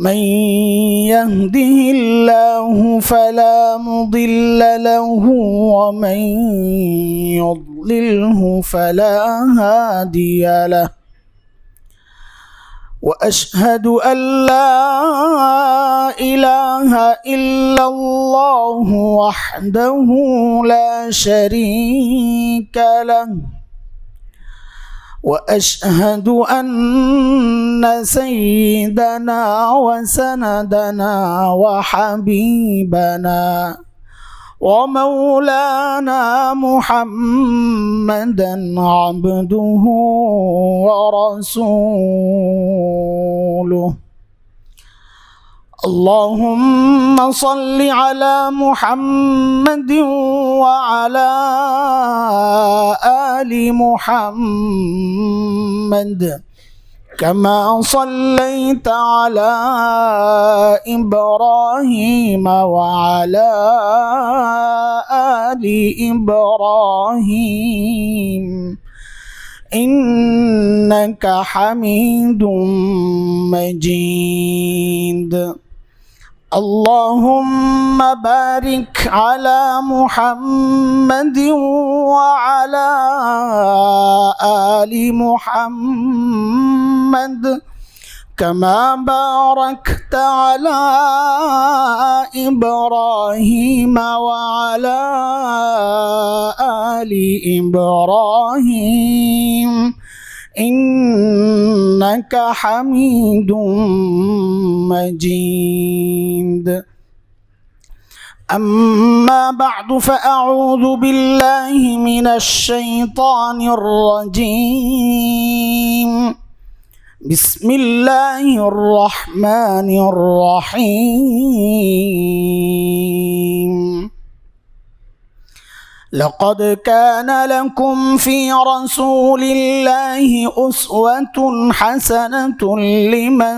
من يهده الله فلا مضل له ومن يضلله فلا هادي له واشهد ان لا اله الا الله وحده لا شريك له واشهد ان سيدنا وسندنا وحبيبنا ومولانا محمدا عبده ورسوله اللهم صل على محمد وعلى ال محمد كما صليت على ابراهيم وعلى ال ابراهيم انك حميد مجيد اللهم بارك على محمد وعلى ال محمد كما باركت على ابراهيم وعلى ال ابراهيم إنك حميد مجيد أما بعد فأعوذ بالله من الشيطان الرجيم بسم الله الرحمن الرحيم لقد كان لكم في رسول الله أسوة حسنة لمن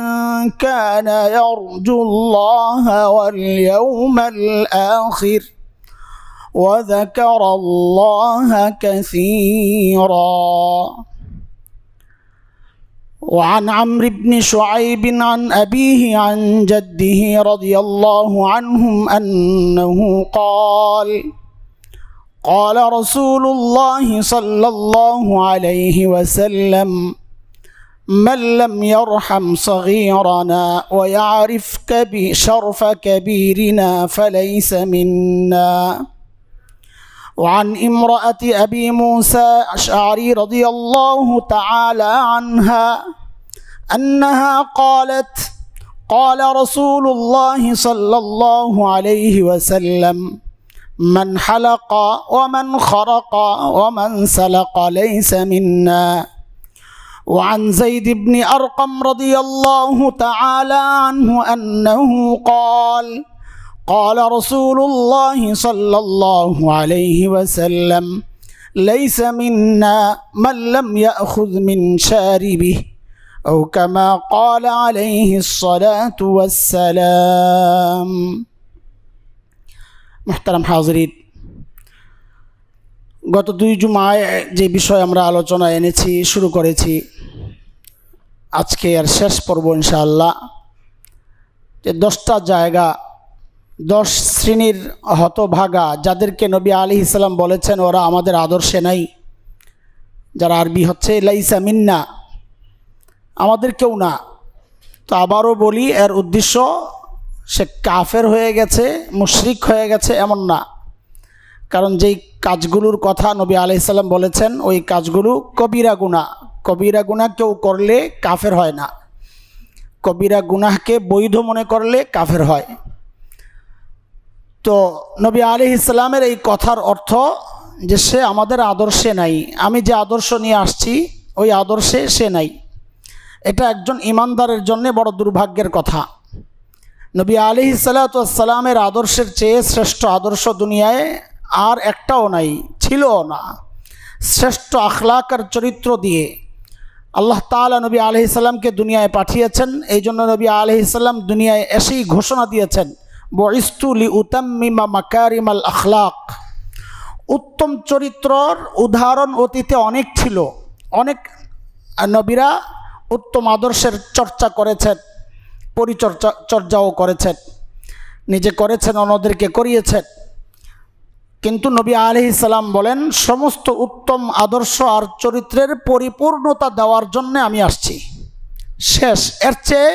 كان يرجو الله واليوم الآخر وذكر الله كثيراً وعن عمرو بن شعيب عن أبيه عن جده رضي الله عنهم أنه قال قال رسول الله صلى الله عليه وسلم من لم يرحم صغيرنا ويعرف كبي شرف كبيرنا فليس منا وعن امرأة أبي موسى أشعري رضي الله تعالى عنها أنها قالت قال رسول الله صلى الله عليه وسلم من حلق ومن خرق ومن سلق ليس منا وعن زيد بن أرقم رضي الله تعالى عنه أنه قال قال رسول الله صلى الله عليه وسلم ليس منا من لم يأخذ من شاربه أو كما قال عليه الصلاة والسلام মোহতারাম হাজরিন গত দুই জুমায় যে বিষয় আমরা আলোচনা এনেছি শুরু করেছি আজকে আর শেষ পর্ব ইনশাআল্লাহ যে দশটা জায়গা দশ শ্রেণীর হতভাগা যাদেরকে নবী আলী ইসলাম বলেছেন ওরা আমাদের আদর্শে নাই যারা আরবি হচ্ছে লাইসা মিন্না আমাদের কেউ না তো আবারও বলি এর উদ্দেশ্য সে কাফের হয়ে গেছে মুশরিক হয়ে গেছে এমন না কারণ যেই কাজগুলোর কথা নবী আলাইসাল্লাম বলেছেন ওই কাজগুলো কবিরা গুণা কবিরা গুণা কেউ করলে কাফের হয় না কবিরা গুনাহকে বৈধ মনে করলে কাফের হয় তো নবী আলি ইসলামের এই কথার অর্থ যে সে আমাদের আদর্শে নাই আমি যে আদর্শ নিয়ে আসছি ওই আদর্শে সে নাই এটা একজন ইমানদারের জন্য বড় দুর্ভাগ্যের কথা নবী আলি সালাতামের আদর্শের চেয়ে শ্রেষ্ঠ আদর্শ দুনিয়ায় আর একটাও নাই ছিল না শ্রেষ্ঠ আখলাকার চরিত্র দিয়ে আল্লাহ তালা নবী সাল্লামকে দুনিয়ায় পাঠিয়েছেন এই জন্য নবী সাল্লাম দুনিয়ায় এসেই ঘোষণা দিয়েছেন বইস্তুলি উতামিমা মাকারিমাল আখলাক উত্তম চরিত্রর উদাহরণ অতীতে অনেক ছিল অনেক নবীরা উত্তম আদর্শের চর্চা করেছেন পরিচর্যা চর্যাও করেছেন নিজে করেছেন অন্যদেরকে করিয়েছেন কিন্তু নবী আলি ইসালাম বলেন সমস্ত উত্তম আদর্শ আর চরিত্রের পরিপূর্ণতা দেওয়ার জন্য আমি আসছি শেষ এর চেয়ে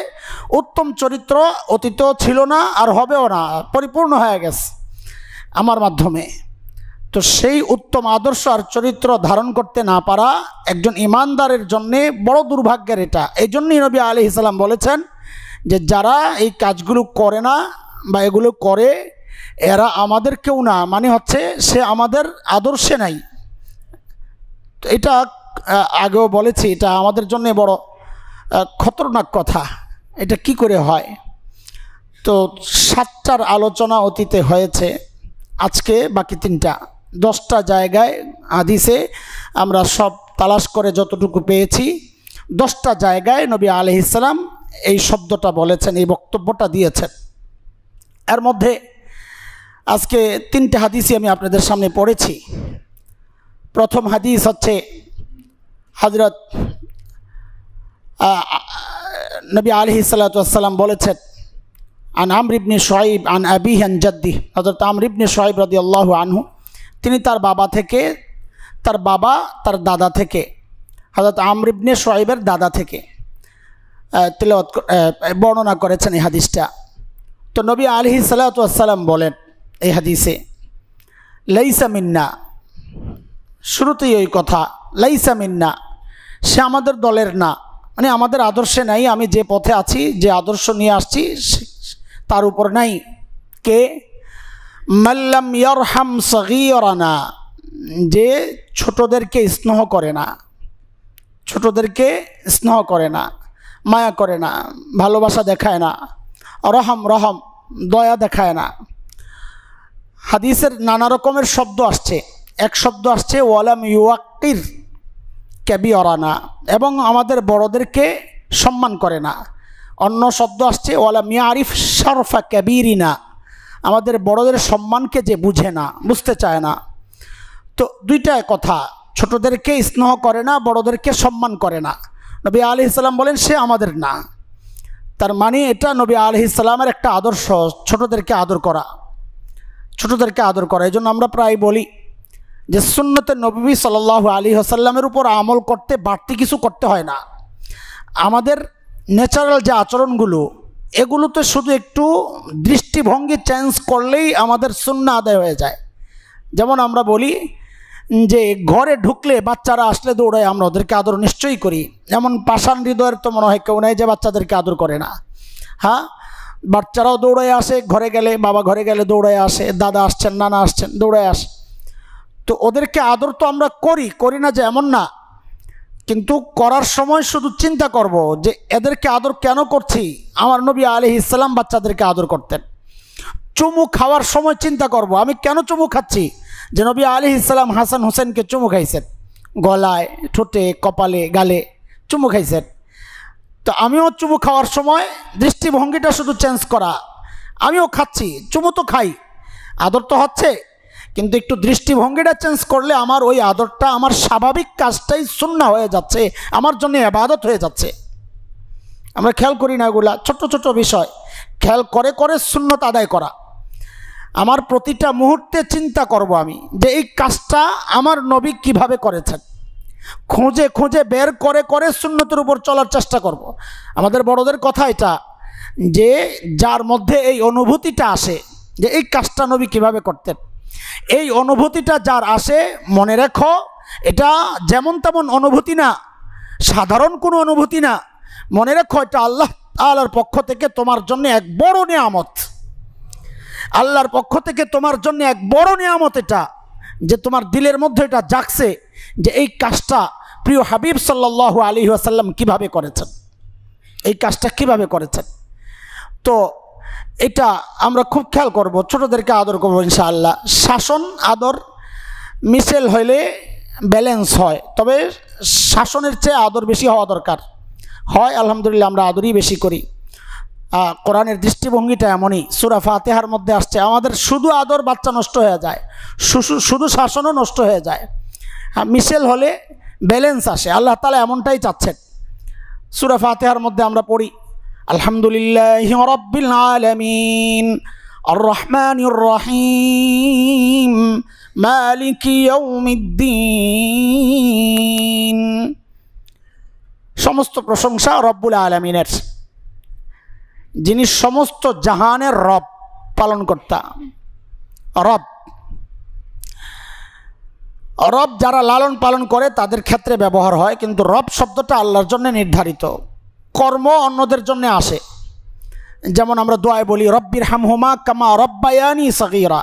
উত্তম চরিত্র অতীত ছিল না আর হবেও না পরিপূর্ণ হয়ে গেছে আমার মাধ্যমে তো সেই উত্তম আদর্শ আর চরিত্র ধারণ করতে না পারা একজন ইমানদারের জন্যে বড় দুর্ভাগ্যের এটা এই জন্যই নবী আলি ইসালাম বলেছেন যে যারা এই কাজগুলো করে না বা এগুলো করে এরা আমাদের কেউ না মানে হচ্ছে সে আমাদের আদর্শে নাই এটা আগেও বলেছি এটা আমাদের জন্যে বড় খতরনাক কথা এটা কি করে হয় তো সাতটার আলোচনা অতীতে হয়েছে আজকে বাকি তিনটা দশটা জায়গায় আদিসে আমরা সব তালাশ করে যতটুকু পেয়েছি দশটা জায়গায় নবী আলহিসাম এই শব্দটা বলেছেন এই বক্তব্যটা দিয়েছেন এর মধ্যে আজকে তিনটে হাদিসই আমি আপনাদের সামনে পড়েছি প্রথম হাদিস হচ্ছে হজরত নবী আলহি সাল্লাতাম বলেছেন আন আমরিবনে সোহাইব আন আবি আন জাদ্দি হজরত আমরিবনে সোহাইব রদি আল্লাহ আনহু তিনি তার বাবা থেকে তার বাবা তার দাদা থেকে হজরত আমরিবনে সোহাইবের দাদা থেকে তেল বর্ণনা করেছেন এই হাদিসটা তো নবী আলহি সালাতাম বলেন এই হাদিসে লাইসা মিন্না শুরুতেই ওই কথা লাইসা মিন্না সে আমাদের দলের না মানে আমাদের আদর্শে নাই আমি যে পথে আছি যে আদর্শ নিয়ে আসছি তার উপর নাই কে মাল্লাম ইয়ারহাম সগিয়রানা যে ছোটদেরকে স্নেহ করে না ছোটদেরকে স্নেহ করে না মায়া করে না ভালোবাসা দেখায় না রহম রহম দয়া দেখায় না হাদিসের নানা রকমের শব্দ আসছে এক শব্দ আসছে ওয়ালাম ইউয়াক্কির ক্যাবি অরানা এবং আমাদের বড়দেরকে সম্মান করে না অন্য শব্দ আসছে ওয়ালাম ইয়ারিফ শরফা ক্যাবিরিনা আমাদের বড়দের সম্মানকে যে বুঝে না বুঝতে চায় না তো দুইটা কথা ছোটদেরকে স্নেহ করে না বড়দেরকে সম্মান করে না নবী আলি ইসাল্লাম বলেন সে আমাদের না তার মানে এটা নবী আলি ইসাল্লামের একটা আদর্শ ছোটদেরকে আদর করা ছোটদেরকে আদর করা এই জন্য আমরা প্রায় বলি যে সুন্নতে নবী সাল আলী আসাল্লামের উপর আমল করতে বাড়তি কিছু করতে হয় না আমাদের ন্যাচারাল যে আচরণগুলো এগুলোতে শুধু একটু দৃষ্টিভঙ্গি চেঞ্জ করলেই আমাদের শূন্য আদায় হয়ে যায় যেমন আমরা বলি যে ঘরে ঢুকলে বাচ্চারা আসলে দৌড়ায় আমরা ওদেরকে আদর নিশ্চয়ই করি এমন পাষাণ হৃদয়ের তো মনে হয় কেউ নেই যে বাচ্চাদেরকে আদর করে না হ্যাঁ বাচ্চারাও দৌড়ায় আসে ঘরে গেলে বাবা ঘরে গেলে দৌড়ায় আসে দাদা আসছেন নানা আসছেন দৌড়ায় আসে তো ওদেরকে আদর তো আমরা করি করি না যে এমন না কিন্তু করার সময় শুধু চিন্তা করব যে এদেরকে আদর কেন করছি আমার নবী আলি ইসলাম বাচ্চাদেরকে আদর করতেন চুমু খাওয়ার সময় চিন্তা করব আমি কেন চুমু খাচ্ছি যে নবী আলি ইসলাম হাসান হোসেনকে চুমু খাইছেন গলায় ঠোঁটে কপালে গালে চুমু খাইছেন তো আমিও চুমু খাওয়ার সময় দৃষ্টিভঙ্গিটা শুধু চেঞ্জ করা আমিও খাচ্ছি চুমু তো খাই আদর তো হচ্ছে কিন্তু একটু দৃষ্টিভঙ্গিটা চেঞ্জ করলে আমার ওই আদরটা আমার স্বাভাবিক কাজটাই শূন্য হয়ে যাচ্ছে আমার জন্য আবাদত হয়ে যাচ্ছে আমরা খেয়াল করি না এগুলা ছোট ছোট বিষয় খেয়াল করে করে শূন্যত আদায় করা আমার প্রতিটা মুহূর্তে চিন্তা করব আমি যে এই কাজটা আমার নবী কিভাবে করেছেন খোঁজে খোঁজে বের করে করে শূন্যতের উপর চলার চেষ্টা করব। আমাদের বড়দের কথা এটা যে যার মধ্যে এই অনুভূতিটা আসে যে এই কাজটা নবী কিভাবে করতেন এই অনুভূতিটা যার আসে মনে রেখো এটা যেমন তেমন অনুভূতি না সাধারণ কোনো অনুভূতি না মনে রেখো এটা আল্লাহ আল্লাহর পক্ষ থেকে তোমার জন্য এক বড় নিয়ামত আল্লাহর পক্ষ থেকে তোমার জন্য এক বড় নিয়ামত এটা যে তোমার দিলের মধ্যে এটা জাগছে যে এই কাজটা প্রিয় হাবিব সাল্লাহ আলী আসাল্লাম কিভাবে করেছেন এই কাজটা কিভাবে করেছেন তো এটা আমরা খুব খেয়াল করব ছোটদেরকে আদর করবো ইনশাআল্লাহ শাসন আদর মিশেল হইলে ব্যালেন্স হয় তবে শাসনের চেয়ে আদর বেশি হওয়া দরকার হয় আলহামদুলিল্লাহ আমরা আদরই বেশি করি কোরআনের দৃষ্টিভঙ্গিটা এমনই সুরা ফাতেহার মধ্যে আসছে আমাদের শুধু আদর বাচ্চা নষ্ট হয়ে যায় শুধু শাসনও নষ্ট হয়ে যায় মিশেল হলে ব্যালেন্স আসে আল্লাহ তালা এমনটাই চাচ্ছেন সুরা ফাতেহার মধ্যে আমরা পড়ি আলহামদুলিল্লাহ রব্বিল আলমিন আর রহমান রহিম মালিক সমস্ত প্রশংসা রব্বুল আলমিনের যিনি সমস্ত জাহানের রব পালন কর্তা রব রব যারা লালন পালন করে তাদের ক্ষেত্রে ব্যবহার হয় কিন্তু রব শব্দটা আল্লাহর জন্য নির্ধারিত কর্ম অন্যদের জন্য আসে যেমন আমরা দোয়ায় বলি রব্বির হামহুমা কামা রব্বায়ানি সগিরা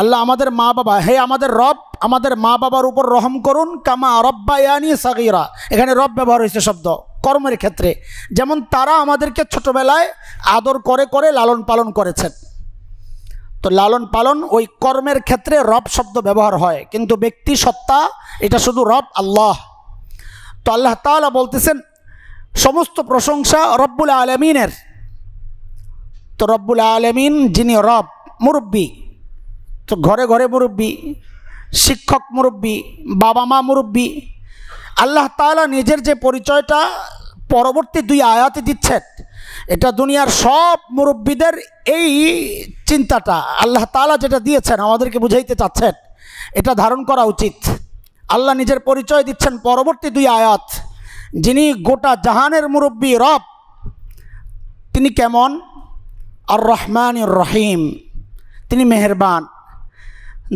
আল্লাহ আমাদের মা বাবা হে আমাদের রব আমাদের মা বাবার উপর রহম করুন কামা রব্বায়ানি সগিরা এখানে রব ব্যবহার হয়েছে শব্দ কর্মের ক্ষেত্রে যেমন তারা আমাদেরকে ছোটবেলায় আদর করে করে লালন পালন করেছেন তো লালন পালন ওই কর্মের ক্ষেত্রে রব শব্দ ব্যবহার হয় কিন্তু ব্যক্তি সত্তা এটা শুধু রব আল্লাহ তো আল্লাহ তালা বলতেছেন সমস্ত প্রশংসা রব্বুল আলমিনের তো রব্বুল আলমিন যিনি রব মুরব্বী তো ঘরে ঘরে মুরব্বী শিক্ষক মুরব্বী বাবা মা মুরব্বী আল্লাহ তালা নিজের যে পরিচয়টা পরবর্তী দুই আয়াতে দিচ্ছেন এটা দুনিয়ার সব মুরব্বীদের এই চিন্তাটা আল্লাহ তালা যেটা দিয়েছেন আমাদেরকে বুঝাইতে চাচ্ছেন এটা ধারণ করা উচিত আল্লাহ নিজের পরিচয় দিচ্ছেন পরবর্তী দুই আয়াত যিনি গোটা জাহানের মুরব্বী রব তিনি কেমন আর রহমান রহিম তিনি মেহেরবান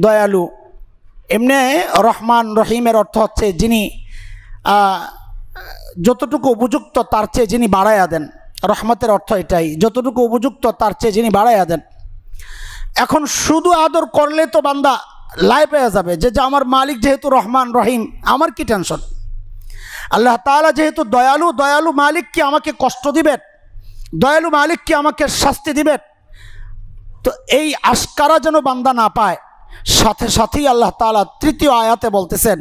দয়ালু এমনি রহমান রহিমের অর্থ হচ্ছে যিনি যতটুকু উপযুক্ত তার চেয়ে যিনি বাড়াইয়া দেন রহমতের অর্থ এটাই যতটুকু উপযুক্ত তার চেয়ে যিনি বাড়াইয়া দেন এখন শুধু আদর করলে তো বান্দা লাই পেয়ে যাবে যে আমার মালিক যেহেতু রহমান রহিম আমার কি টেনশন আল্লাহ তালা যেহেতু দয়ালু দয়ালু মালিক কি আমাকে কষ্ট দিবেন দয়ালু মালিক কি আমাকে শাস্তি দিবেন তো এই আস্কারা যেন বান্দা না পায় সাথে সাথেই আল্লাহ তালা তৃতীয় আয়াতে বলতেছেন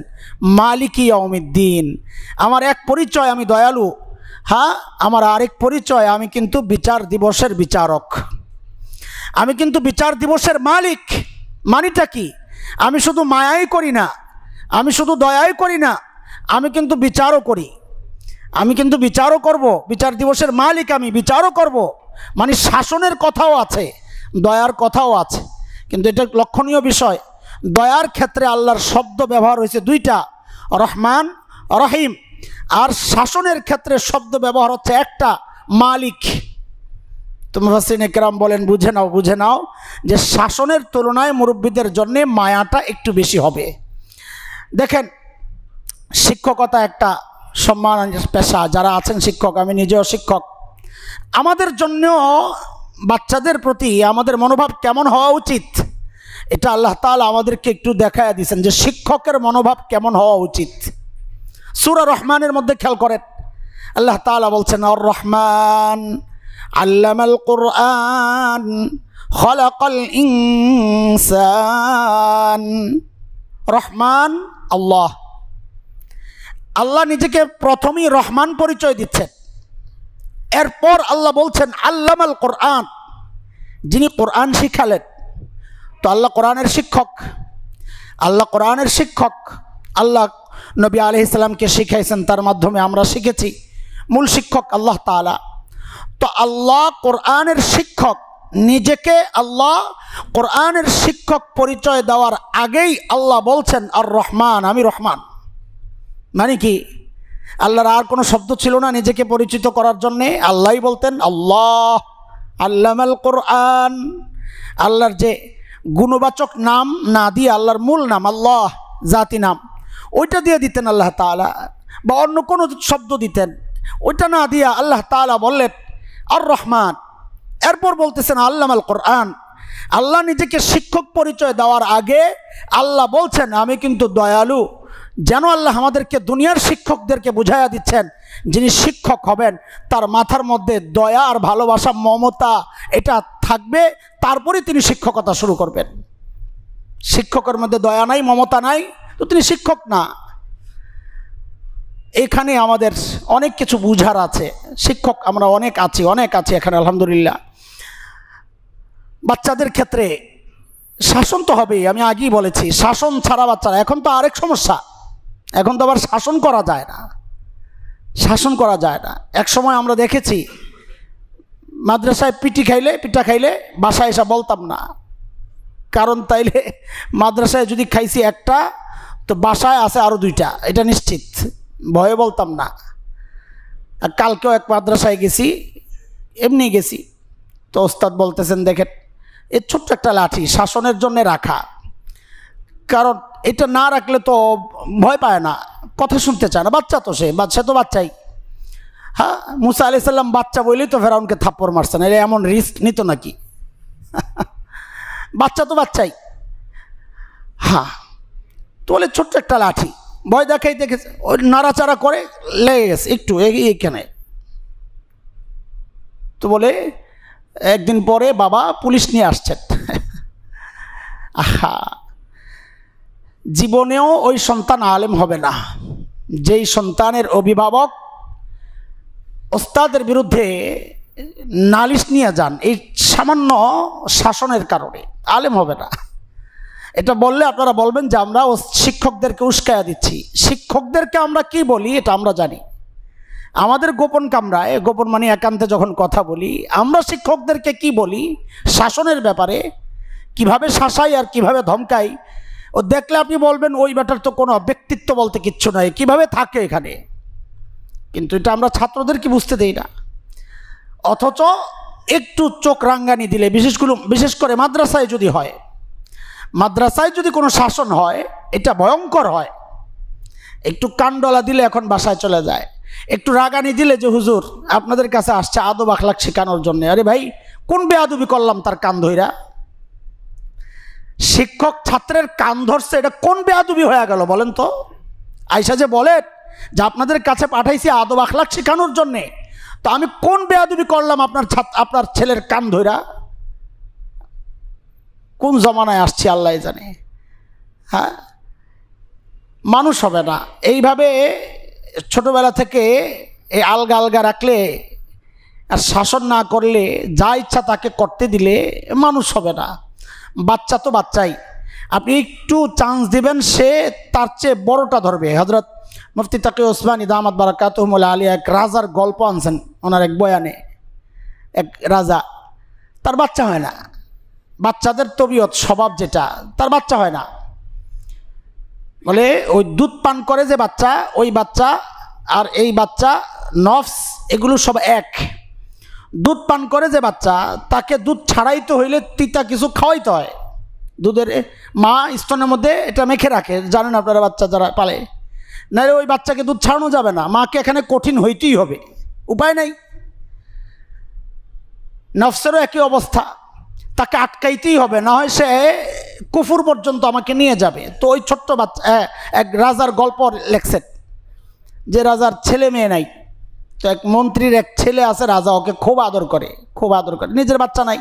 মালিকি অমিদ্দিন আমার এক পরিচয় আমি দয়ালু হ্যাঁ আমার আরেক পরিচয় আমি কিন্তু বিচার দিবসের বিচারক আমি কিন্তু বিচার দিবসের মালিক মানিটা কি আমি শুধু মায়াই করি না আমি শুধু দয়াই করি না আমি কিন্তু বিচারও করি আমি কিন্তু বিচারও করব বিচার দিবসের মালিক আমি বিচারও করব মানে শাসনের কথাও আছে দয়ার কথাও আছে কিন্তু এটা লক্ষণীয় বিষয় দয়ার ক্ষেত্রে আল্লাহর শব্দ ব্যবহার হয়েছে দুইটা রহমান রহিম আর শাসনের ক্ষেত্রে শব্দ ব্যবহার হচ্ছে একটা মালিক তুমহাসিন একরাম বলেন বুঝে নাও বুঝে নাও যে শাসনের তুলনায় মুরব্বীদের জন্যে মায়াটা একটু বেশি হবে দেখেন শিক্ষকতা একটা সম্মান পেশা যারা আছেন শিক্ষক আমি নিজেও শিক্ষক আমাদের জন্য বাচ্চাদের প্রতি আমাদের মনোভাব কেমন হওয়া উচিত এটা আল্লাহ তালা আমাদেরকে একটু দেখায় দিয়েছেন যে শিক্ষকের মনোভাব কেমন হওয়া উচিত সুরা রহমানের মধ্যে খেয়াল করেন আল্লাহ তালা বলছেন আর রহমান আল্লামাল কোরআন হলাকল ইংসান রহমান আল্লাহ আল্লাহ নিজেকে প্রথমেই রহমান পরিচয় দিচ্ছেন এরপর আল্লাহ বলছেন আল্লামাল কোরআন যিনি কোরআন শিখালেন তো আল্লাহ কোরআনের শিক্ষক আল্লাহ কোরআনের শিক্ষক আল্লাহ নবী আলি ইসলামকে শিখাইছেন তার মাধ্যমে আমরা শিখেছি মূল শিক্ষক আল্লাহ তালা তো আল্লাহ কোরআনের শিক্ষক নিজেকে আল্লাহ কোরআনের শিক্ষক পরিচয় দেওয়ার আগেই আল্লাহ বলছেন আর রহমান আমি রহমান মানে কি আল্লাহর আর কোনো শব্দ ছিল না নিজেকে পরিচিত করার জন্যে আল্লাহই বলতেন আল্লাহ আল্লাহ কোরআন আল্লাহর যে গুণবাচক নাম না দিয়ে আল্লাহর মূল নাম আল্লাহ জাতি নাম ওইটা দিয়ে দিতেন আল্লাহ তালা বা অন্য কোনো শব্দ দিতেন ওইটা না দিয়ে আল্লাহ তালা বললেন আর রহমান এরপর বলতেছেন আল্লাহ আল কোরআন আল্লাহ নিজেকে শিক্ষক পরিচয় দেওয়ার আগে আল্লাহ বলছেন আমি কিন্তু দয়ালু যেন আল্লাহ আমাদেরকে দুনিয়ার শিক্ষকদেরকে বুঝাইয়া দিচ্ছেন যিনি শিক্ষক হবেন তার মাথার মধ্যে দয়া আর ভালোবাসা মমতা এটা থাকবে তারপরে তিনি শিক্ষকতা শুরু করবেন শিক্ষকের মধ্যে দয়া নাই মমতা নাই তো তিনি শিক্ষক না এখানে আমাদের অনেক কিছু বুঝার আছে শিক্ষক আমরা অনেক আছি অনেক আছি এখানে আলহামদুলিল্লাহ বাচ্চাদের ক্ষেত্রে শাসন তো হবেই আমি আগেই বলেছি শাসন ছাড়া বাচ্চারা এখন তো আরেক সমস্যা এখন তো আবার শাসন করা যায় না শাসন করা যায় না এক সময় আমরা দেখেছি মাদ্রাসায় পিটি খাইলে পিঠা খাইলে বাসায় এসে বলতাম না কারণ তাইলে মাদ্রাসায় যদি খাইছি একটা তো বাসায় আছে আরও দুইটা এটা নিশ্চিত ভয়ে বলতাম না কালকেও এক মাদ্রাসায় গেছি এমনি গেছি তো ওস্তাদ বলতেছেন দেখেন এ ছোট্ট একটা লাঠি শাসনের জন্য রাখা কারণ এটা না রাখলে তো ভয় পায় না কথা শুনতে চায় না বাচ্চা তো সে বাচ্চা তো বাচ্চাই হ্যাঁ মুসা আলি সাল্লাম বাচ্চা বললেই তো ফেরাউনকে থাপ্পড় মারছে না এটা এমন রিস্ক নিত নাকি বাচ্চা তো বাচ্চাই হ্যাঁ তো বলে ছোট্ট একটা লাঠি ভয় দেখাই দেখেছে ওই নাড়াচাড়া করে লেগে গেছে একটু এইখানে তো বলে একদিন পরে বাবা পুলিশ নিয়ে আসছেন আহা জীবনেও ওই সন্তান আলেম হবে না যেই সন্তানের অভিভাবক ওস্তাদের বিরুদ্ধে নালিশ নিয়ে যান এই সামান্য শাসনের কারণে আলেম হবে না এটা বললে আপনারা বলবেন যে আমরা শিক্ষকদেরকে উস্কায়া দিচ্ছি শিক্ষকদেরকে আমরা কি বলি এটা আমরা জানি আমাদের গোপন কামরায় গোপন মানে একান্তে যখন কথা বলি আমরা শিক্ষকদেরকে কি বলি শাসনের ব্যাপারে কিভাবে শাসাই আর কিভাবে ধমকাই ও দেখলে আপনি বলবেন ওই ব্যাটার তো কোনো ব্যক্তিত্ব বলতে কিচ্ছু নয় কিভাবে থাকে এখানে কিন্তু এটা আমরা ছাত্রদেরকে বুঝতে দেই না অথচ একটু চোখ রাঙ্গানি দিলে বিশেষগুলো বিশেষ করে মাদ্রাসায় যদি হয় মাদ্রাসায় যদি কোনো শাসন হয় এটা ভয়ঙ্কর হয় একটু কান্ডলা দিলে এখন বাসায় চলে যায় একটু রাগানি দিলে যে হুজুর আপনাদের কাছে আসছে আদব আখলাখ শেখানোর জন্য আরে ভাই কোন আদবি করলাম তার কান ধইরা শিক্ষক ছাত্রের কান ধরছে এটা কোন বেয়াদুবি হয়ে গেল বলেন তো আইসা যে বলেন যে আপনাদের কাছে পাঠাইছি আদব আখলাক শেখানোর জন্যে তো আমি কোন বেয়াদুবি করলাম আপনার আপনার ছেলের কান ধইরা কোন জমানায় আসছি আল্লাহ জানে হ্যাঁ মানুষ হবে না এইভাবে ছোটবেলা থেকে এই আলগা আলগা রাখলে আর শাসন না করলে যা ইচ্ছা তাকে করতে দিলে মানুষ হবে না বাচ্চা তো বাচ্চাই আপনি একটু চান্স দিবেন সে তার চেয়ে বড়টা ধরবে হজরত মুফতি তাকে ওসমান দামাত বারাকাতহমুল আলী এক রাজার গল্প আনছেন ওনার এক বয়ানে এক রাজা তার বাচ্চা হয় না বাচ্চাদের তবিয়ত স্বভাব যেটা তার বাচ্চা হয় না বলে ওই দুধ পান করে যে বাচ্চা ওই বাচ্চা আর এই বাচ্চা নফস এগুলো সব এক দুধ পান করে যে বাচ্চা তাকে দুধ ছাড়াইতে হইলে তিতা কিছু খাওয়াইতে হয় দুধের মা স্তনের মধ্যে এটা মেখে রাখে জানেন আপনারা বাচ্চা যারা পালে নাহলে ওই বাচ্চাকে দুধ ছাড়ানো যাবে না মাকে এখানে কঠিন হইতেই হবে উপায় নেই নফসেরও একই অবস্থা তাকে আটকাইতেই হবে না হয় সে কুফুর পর্যন্ত আমাকে নিয়ে যাবে তো ওই ছোট্ট বাচ্চা এক রাজার গল্প লেখছেন যে রাজার ছেলে মেয়ে নাই তো এক মন্ত্রীর এক ছেলে আছে রাজা ওকে খুব আদর করে খুব আদর করে নিজের বাচ্চা নাই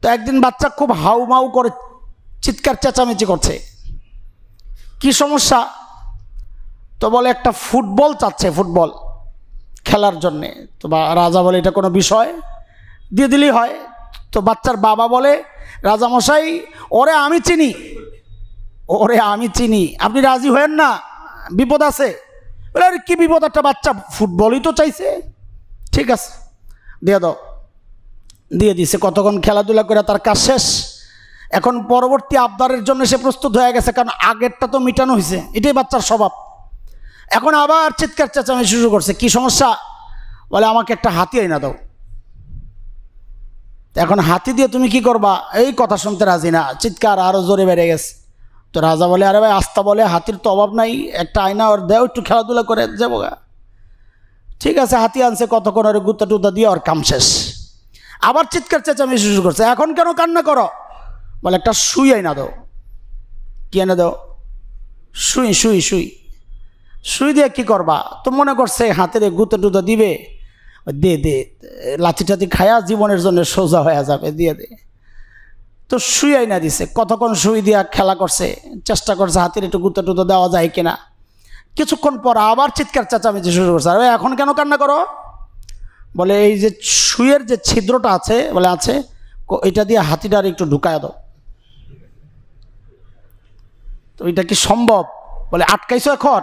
তো একদিন বাচ্চা খুব হাউমাউ করে চিৎকার চেঁচামেচি করছে কি সমস্যা তো বলে একটা ফুটবল চাচ্ছে ফুটবল খেলার জন্যে তো বা রাজা বলে এটা কোনো বিষয় দিয়ে দিলেই হয় তো বাচ্চার বাবা বলে রাজা মশাই ওরে আমি চিনি ওরে আমি চিনি আপনি রাজি হয়েন না বিপদ আছে আরে কি বিপদ একটা বাচ্চা ফুটবলই তো চাইছে ঠিক আছে দিয়ে দাও দিয়ে দিছে কতক্ষণ খেলাধুলা করে তার কাজ শেষ এখন পরবর্তী আবদারের জন্য সে প্রস্তুত হয়ে গেছে কারণ আগেরটা তো মিটানো হয়েছে এটাই বাচ্চার স্বভাব এখন আবার চিৎকার চেঁচামে শুরু করছে কি সমস্যা বলে আমাকে একটা হাতি না দাও এখন হাতি দিয়ে তুমি কি করবা এই কথা শুনতে রাজি না চিৎকার আরও জোরে বেড়ে গেছে তো রাজা বলে আরে ভাই আস্থা বলে হাতির তো অভাব নাই একটা আয়না ওর দেও একটু খেলাধুলা করে যাবো গা ঠিক আছে হাতি আনছে কতক্ষণ ওর গুতা টুতা দিয়ে ওর কাম শেষ আবার চিৎকার চেঁচামি শুরু করছে এখন কেন কান্না করো বলে একটা সুই আয়না দাও কি এনে দাও সুই সুই সুই সুই দিয়ে কী করবা তো মনে করছে হাতের গুতে টুতা দিবে দে দে লাঠি টাতি খায়া জীবনের জন্য সোজা হয়ে যাবে দিয়ে দে তো শুয়াই না দিছে কতক্ষণ শুই দিয়া খেলা করছে চেষ্টা করছে হাতির একটু গুঁতো টুতো দেওয়া যায় কিনা কিছুক্ষণ পর আবার চিৎকার চেঁচামেচি শুরু করছে আরে এখন কেন কান্না করো বলে এই যে শুয়ের যে ছিদ্রটা আছে বলে আছে এটা দিয়ে হাতিটা আর একটু ঢুকায় দাও তো এটা কি সম্ভব বলে আটকাইছো এখন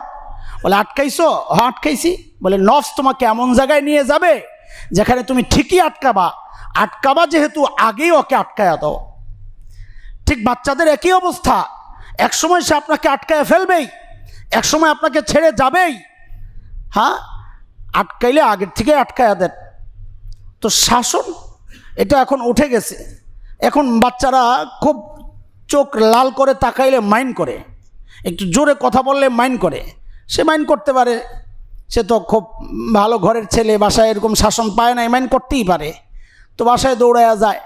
বলে আটকাইছো হ হ্যাঁ, আটকাইছি বলে নফস তোমাকে এমন জায়গায় নিয়ে যাবে যেখানে তুমি ঠিকই আটকাবা আটকাবা যেহেতু আগেই ওকে আটকায় দাও ঠিক বাচ্চাদের একই অবস্থা এক সময় সে আপনাকে আটকায় ফেলবেই এক সময় আপনাকে ছেড়ে যাবেই হ্যাঁ আটকাইলে আগের থেকে আটকায়া দেন তো শাসন এটা এখন উঠে গেছে এখন বাচ্চারা খুব চোখ লাল করে তাকাইলে মাইন্ড করে একটু জোরে কথা বললে মাইন্ড করে সে মাইন্ড করতে পারে সে তো খুব ভালো ঘরের ছেলে বাসায় এরকম শাসন পায় না মাইন্ড করতেই পারে তো বাসায় দৌড়ায়া যায়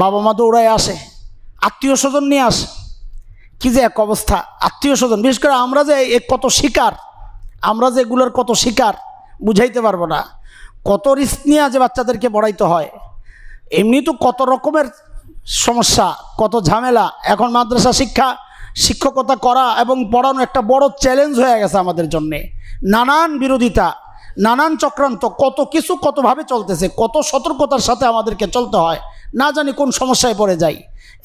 বাবা মা দৌড়ায় আসে আত্মীয় স্বজন নিয়ে আস কি যে এক অবস্থা আত্মীয় স্বজন বিশেষ করে আমরা যে এক কত শিকার আমরা যে এগুলোর কত শিকার বুঝাইতে পারবো না কত রিস্ক নিয়ে আছে বাচ্চাদেরকে বড়াইতে হয় এমনি তো কত রকমের সমস্যা কত ঝামেলা এখন মাদ্রাসা শিক্ষা শিক্ষকতা করা এবং পড়ানো একটা বড় চ্যালেঞ্জ হয়ে গেছে আমাদের জন্যে নানান বিরোধিতা নানান চক্রান্ত কত কিছু কতভাবে চলতেছে কত সতর্কতার সাথে আমাদেরকে চলতে হয় না জানি কোন সমস্যায় পড়ে যায়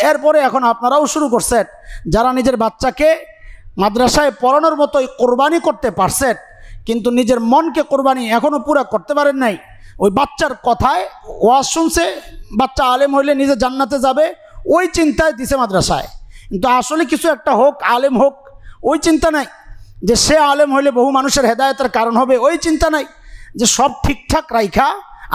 এরপরে এখন আপনারাও শুরু করছেন যারা নিজের বাচ্চাকে মাদ্রাসায় পড়ানোর মতোই কোরবানি করতে পারছেন কিন্তু নিজের মনকে কোরবানি এখনও পুরো করতে পারেন নাই ওই বাচ্চার কথায় ওয়াজ শুনছে বাচ্চা আলেম হইলে নিজে জান্নাতে যাবে ওই চিন্তায় দিছে মাদ্রাসায় কিন্তু আসলে কিছু একটা হোক আলেম হোক ওই চিন্তা নাই যে সে আলেম হইলে বহু মানুষের হেদায়তের কারণ হবে ওই চিন্তা নাই যে সব ঠিকঠাক রাইখা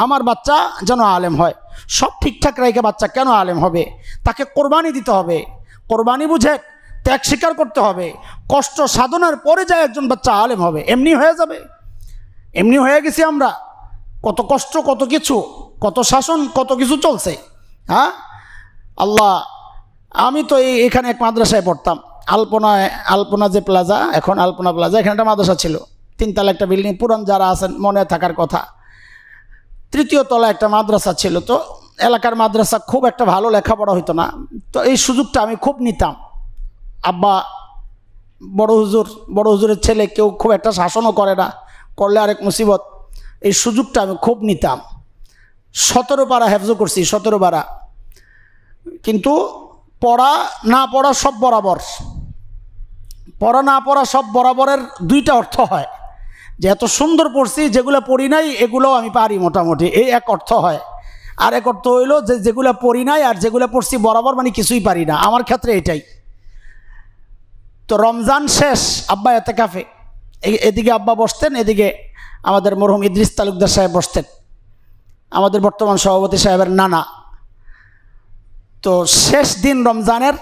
আমার বাচ্চা যেন আলেম হয় সব ঠিকঠাক রেখে বাচ্চা কেন আলেম হবে তাকে কোরবানি দিতে হবে কোরবানি বুঝে ত্যাগ স্বীকার করতে হবে কষ্ট সাধনার পরে যায় একজন বাচ্চা আলেম হবে এমনি হয়ে যাবে এমনি হয়ে গেছি আমরা কত কষ্ট কত কিছু কত শাসন কত কিছু চলছে হ্যাঁ আল্লাহ আমি তো এই এখানে এক মাদ্রাসায় পড়তাম আলপনায় আলপনা যে প্লাজা এখন আলপনা প্লাজা এখানে একটা মাদ্রাসা ছিল তিনতলা একটা বিল্ডিং পুরান যারা আছেন মনে থাকার কথা তৃতীয় তলা একটা মাদ্রাসা ছিল তো এলাকার মাদ্রাসা খুব একটা ভালো লেখাপড়া হতো না তো এই সুযোগটা আমি খুব নিতাম আব্বা বড় হুজুর বড় হুজুরের ছেলে কেউ খুব একটা শাসনও করে না করলে আরেক মুসিবত এই সুযোগটা আমি খুব নিতাম সতেরো পাড়া হ্যাফজো করছি সতেরো পাড়া কিন্তু পড়া না পড়া সব বরাবর পড়া না পড়া সব বরাবরের দুইটা অর্থ হয় যে এত সুন্দর পড়ছি যেগুলো পড়ি নাই এগুলোও আমি পারি মোটামুটি এই এক অর্থ হয় আর এক অর্থ হইলো যে যেগুলো পড়ি নাই আর যেগুলো পড়ছি বরাবর মানে কিছুই পারি না আমার ক্ষেত্রে এটাই তো রমজান শেষ আব্বা এতে কাফে এদিকে আব্বা বসতেন এদিকে আমাদের মরহুম ইদ্রিস তালুকদার সাহেব বসতেন আমাদের বর্তমান সভাপতি সাহেবের নানা তো শেষ দিন রমজানের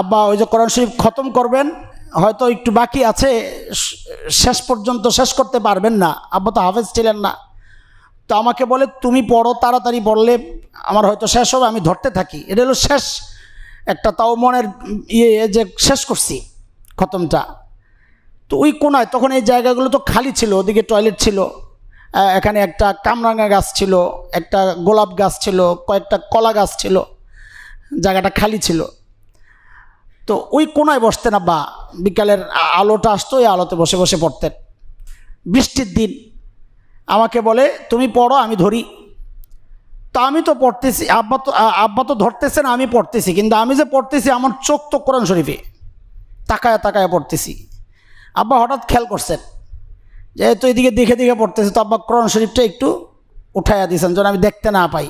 আব্বা ওই যে কোরআন শরীফ খতম করবেন হয়তো একটু বাকি আছে শেষ পর্যন্ত শেষ করতে পারবেন না আব্বু তো হাফেজ ছিলেন না তো আমাকে বলে তুমি পড়ো তাড়াতাড়ি পড়লে আমার হয়তো শেষ হবে আমি ধরতে থাকি এটা হলো শেষ একটা তাও মনের ইয়ে যে শেষ করছি খতমটা তো ওই কোনায় তখন এই জায়গাগুলো তো খালি ছিল ওদিকে টয়লেট ছিল এখানে একটা কামরাঙা গাছ ছিল একটা গোলাপ গাছ ছিল কয়েকটা কলা গাছ ছিল জায়গাটা খালি ছিল তো ওই কোনায় বসতেন আব্বা বিকালের আলোটা আসতো ওই আলোতে বসে বসে পড়তেন বৃষ্টির দিন আমাকে বলে তুমি পড়ো আমি ধরি তো আমি তো পড়তেছি আব্বা তো আব্বা তো ধরতেছে না আমি পড়তেছি কিন্তু আমি যে পড়তেছি আমার চোখ তো কোরআন শরীফে তাকায় তাকায় পড়তেছি আব্বা হঠাৎ খেয়াল করছেন যেহেতু এদিকে দেখে দেখে পড়তেছে তো আব্বা কোরআন শরীফটা একটু উঠাইয়া দিয়েছেন যেন আমি দেখতে না পাই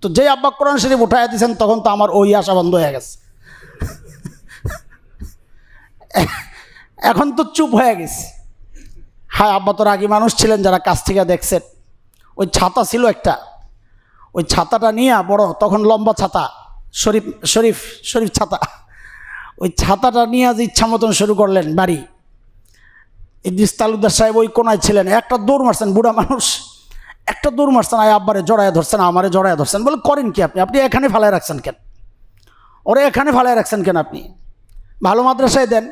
তো যেই আব্বা কোরআন শরীফ উঠাইয়া দিয়েছেন তখন তো আমার ওই আশা বন্ধ হয়ে গেছে এখন তো চুপ হয়ে গেছে হ্যাঁ আব্বা তো রাগি মানুষ ছিলেন যারা কাছ থেকে দেখছেন ওই ছাতা ছিল একটা ওই ছাতাটা নিয়ে বড় তখন লম্বা ছাতা শরীফ শরীফ শরীফ ছাতা ওই ছাতাটা নিয়ে আজ ইচ্ছা মতন শুরু করলেন বাড়ি ইদ্রিস তালুদ্দার সাহেব ওই কোনায় ছিলেন একটা দৌড় মারছেন বুড়া মানুষ একটা দৌড় মারছেন আয় আব্বারে জড়ায় ধরছেন আমারে জড়ায় ধরছেন বলে করেন কি আপনি আপনি এখানে ফালায় রাখছেন কেন ওরে এখানে ফালায় রাখছেন কেন আপনি ভালো মাদ্রাসায় দেন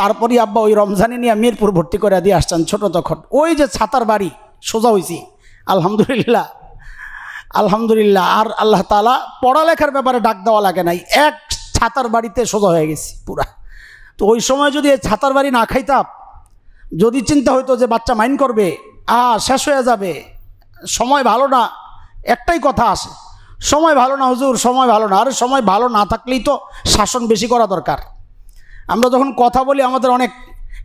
তারপরই আব্বা ওই রমজানে নিয়ে মিরপুর ভর্তি করে দিয়ে আসছেন ছোট তখন ওই যে ছাতার বাড়ি সোজা হয়েছি আলহামদুলিল্লাহ আলহামদুলিল্লাহ আর আল্লাহ তালা পড়ালেখার ব্যাপারে ডাক দেওয়া লাগে নাই এক ছাতার বাড়িতে সোজা হয়ে গেছি পুরা তো ওই সময় যদি এই ছাতার বাড়ি না খাইতাম যদি চিন্তা হইতো যে বাচ্চা মাইন করবে আ শেষ হয়ে যাবে সময় ভালো না একটাই কথা আসে সময় ভালো না হুজুর সময় ভালো না আর সময় ভালো না থাকলেই তো শাসন বেশি করা দরকার আমরা যখন কথা বলি আমাদের অনেক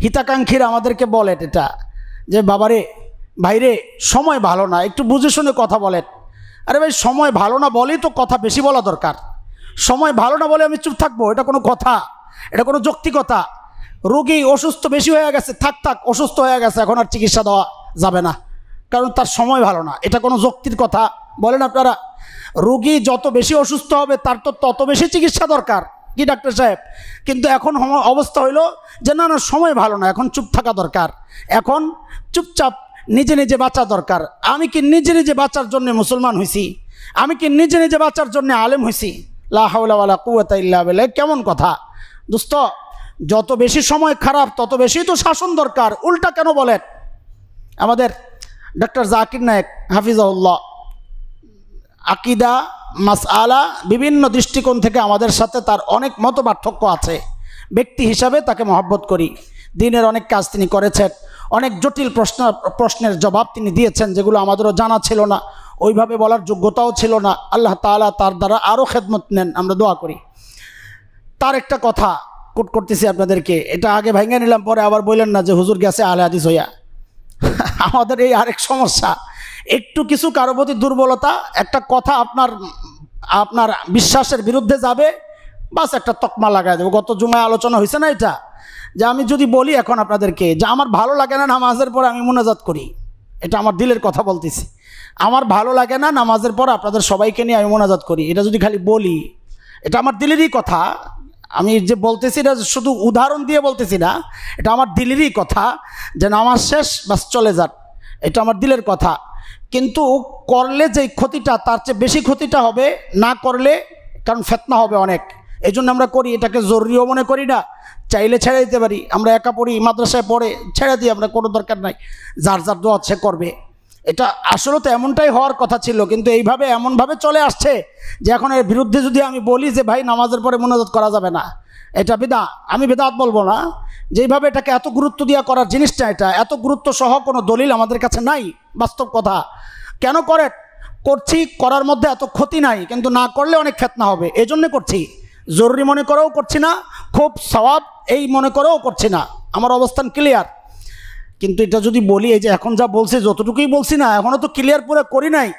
হিতাকাঙ্ক্ষীরা আমাদেরকে বলেন এটা যে বাবারে ভাইরে সময় ভালো না একটু বুঝে শুনে কথা বলেন আরে ভাই সময় ভালো না বলেই তো কথা বেশি বলা দরকার সময় ভালো না বলে আমি চুপ থাকবো এটা কোনো কথা এটা কোনো যৌক্তিকতা রোগী অসুস্থ বেশি হয়ে গেছে থাক থাক অসুস্থ হয়ে গেছে এখন আর চিকিৎসা দেওয়া যাবে না কারণ তার সময় ভালো না এটা কোনো যৌক্তির কথা বলেন আপনারা রোগী যত বেশি অসুস্থ হবে তার তো তত বেশি চিকিৎসা দরকার কি ডাক্তার সাহেব কিন্তু এখন অবস্থা হইল যে না না সময় ভালো না এখন চুপ থাকা দরকার এখন চুপচাপ নিজে নিজে বাঁচা দরকার আমি কি নিজে নিজে বাঁচার জন্য মুসলমান হয়েছি আমি কি নিজে নিজে বাঁচার জন্য আলেম হয়েছি লাহাউলাওয়ালা কুয়াতা ইল্লা বেলে কেমন কথা দোস্ত যত বেশি সময় খারাপ তত বেশি তো শাসন দরকার উল্টা কেন বলেন আমাদের ডক্টর জাকির নায়ক হাফিজাউল্লাহ আকিদা মাসআলা বিভিন্ন দৃষ্টিকোণ থেকে আমাদের সাথে তার অনেক মত পার্থক্য আছে ব্যক্তি হিসাবে তাকে মহব্বত করি দিনের অনেক কাজ তিনি করেছেন অনেক জটিল প্রশ্ন প্রশ্নের জবাব তিনি দিয়েছেন যেগুলো আমাদেরও জানা ছিল না ওইভাবে বলার যোগ্যতাও ছিল না আল্লাহ তালা তার দ্বারা আরও খেদমত নেন আমরা দোয়া করি তার একটা কথা কোট করতেছি আপনাদেরকে এটা আগে ভেঙে নিলাম পরে আবার বললেন না যে হুজুর গেছে আলে আদিস হইয়া আমাদের এই আরেক সমস্যা একটু কিছু কারো প্রতি দুর্বলতা একটা কথা আপনার আপনার বিশ্বাসের বিরুদ্ধে যাবে বাস একটা তকমা লাগাই দেবো গত জুমায় আলোচনা হয়েছে না এটা যে আমি যদি বলি এখন আপনাদেরকে যে আমার ভালো লাগে না নামাজের পরে আমি মোনাজাত করি এটা আমার দিলের কথা বলতেছি আমার ভালো লাগে না নামাজের পর আপনাদের সবাইকে নিয়ে আমি মোনাজাত করি এটা যদি খালি বলি এটা আমার দিলেরই কথা আমি যে বলতেছি এটা শুধু উদাহরণ দিয়ে বলতেছি না এটা আমার দিলেরই কথা যে নামাজ শেষ বাস চলে যান এটা আমার দিলের কথা কিন্তু করলে যে ক্ষতিটা তার চেয়ে বেশি ক্ষতিটা হবে না করলে কারণ ফেতনা হবে অনেক এই জন্য আমরা করি এটাকে জরুরিও মনে করি না চাইলে ছেড়ে দিতে পারি আমরা একা পড়ি মাদ্রাসায় পড়ে ছেড়ে দিই আমরা কোনো দরকার নাই যার যার দোয়া সে করবে এটা আসলে তো এমনটাই হওয়ার কথা ছিল কিন্তু এইভাবে এমনভাবে চলে আসছে যে এখন এর বিরুদ্ধে যদি আমি বলি যে ভাই নামাজের পরে মনোজাত করা যাবে না এটা বেদা আমি বেদাত বলবো না যেইভাবে এটাকে এত গুরুত্ব দিয়া করার জিনিসটা এটা এত গুরুত্ব সহ কোনো দলিল আমাদের কাছে নাই বাস্তব কথা কেন করে করছি করার মধ্যে এত ক্ষতি নাই কিন্তু না করলে অনেক ফেতনা হবে এই জন্যে করছি জরুরি মনে করেও করছি না খুব স্বভাব এই মনে করেও করছি না আমার অবস্থান ক্লিয়ার কিন্তু এটা যদি বলি এই যে এখন যা বলছি যতটুকুই বলছি না এখনও তো ক্লিয়ার পুরো করি নাই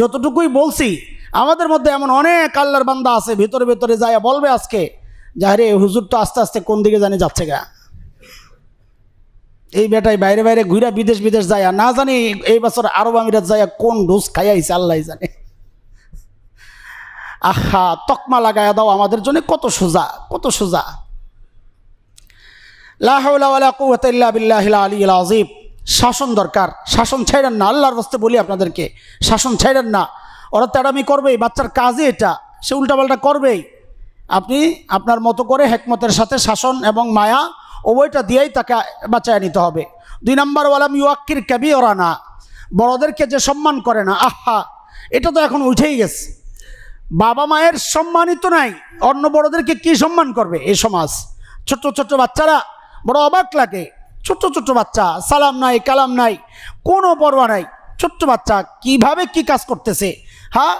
যতটুকুই বলছি আমাদের মধ্যে এমন অনেক আল্লাহর বান্দা আছে ভিতরে ভিতরে যায় বলবে আজকে যাহারে হুজুর তো আস্তে আস্তে কোন দিকে জানি যাচ্ছে গা এই বেটাই বাইরে বাইরে ঘুরা বিদেশ বিদেশ যায় না জানি এই বছর আরব আমিরাত যায় কোন ডোজ খাই আইছে আল্লাহ জানে আহা তকমা লাগায় দাও আমাদের জন্য কত সোজা কত সোজা আজিব শাসন দরকার শাসন ছাইড়েন না আল্লাহর বস্তে বলি আপনাদেরকে শাসন ছাইড়েন না ওরা তেড়ামি করবেই বাচ্চার কাজই এটা সে উল্টাপাল্টা করবেই আপনি আপনার মতো করে হেকমতের সাথে শাসন এবং মায়া উভয়টা দিয়েই তাকে বাঁচায় নিতে হবে দুই নম্বর ওয়ালাম ইউয়াক্কির ক্যাবি ওরা না বড়দেরকে যে সম্মান করে না আহা এটা তো এখন উঠেই গেছে বাবা মায়ের সম্মানিত নাই অন্য বড়দেরকে কি সম্মান করবে এই সমাজ ছোট্ট ছোট্ট বাচ্চারা বড় অবাক লাগে ছোট্ট ছোট্ট বাচ্চা সালাম নাই কালাম নাই কোনো পরোয়া নাই ছোট্ট বাচ্চা কিভাবে কি কাজ করতেছে হ্যাঁ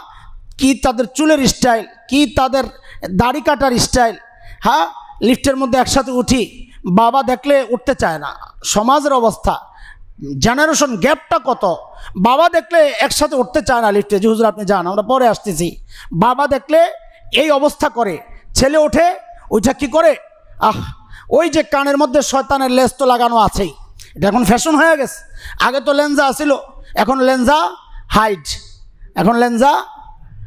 কি তাদের চুলের স্টাইল কি তাদের দাড়ি কাটার স্টাইল হ্যাঁ লিফটের মধ্যে একসাথে উঠি বাবা দেখলে উঠতে চায় না সমাজের অবস্থা জেনারেশন গ্যাপটা কত বাবা দেখলে একসাথে উঠতে চায় না লিফটে যে হুজুর আপনি যান আমরা পরে আসতেছি বাবা দেখলে এই অবস্থা করে ছেলে ওঠে ওইটা কি করে আহ ওই যে কানের মধ্যে শয়তানের লেস তো লাগানো আছেই এটা এখন ফ্যাশন হয়ে গেছে আগে তো লেনজা আসিল এখন লেনজা হাইট এখন লেনজা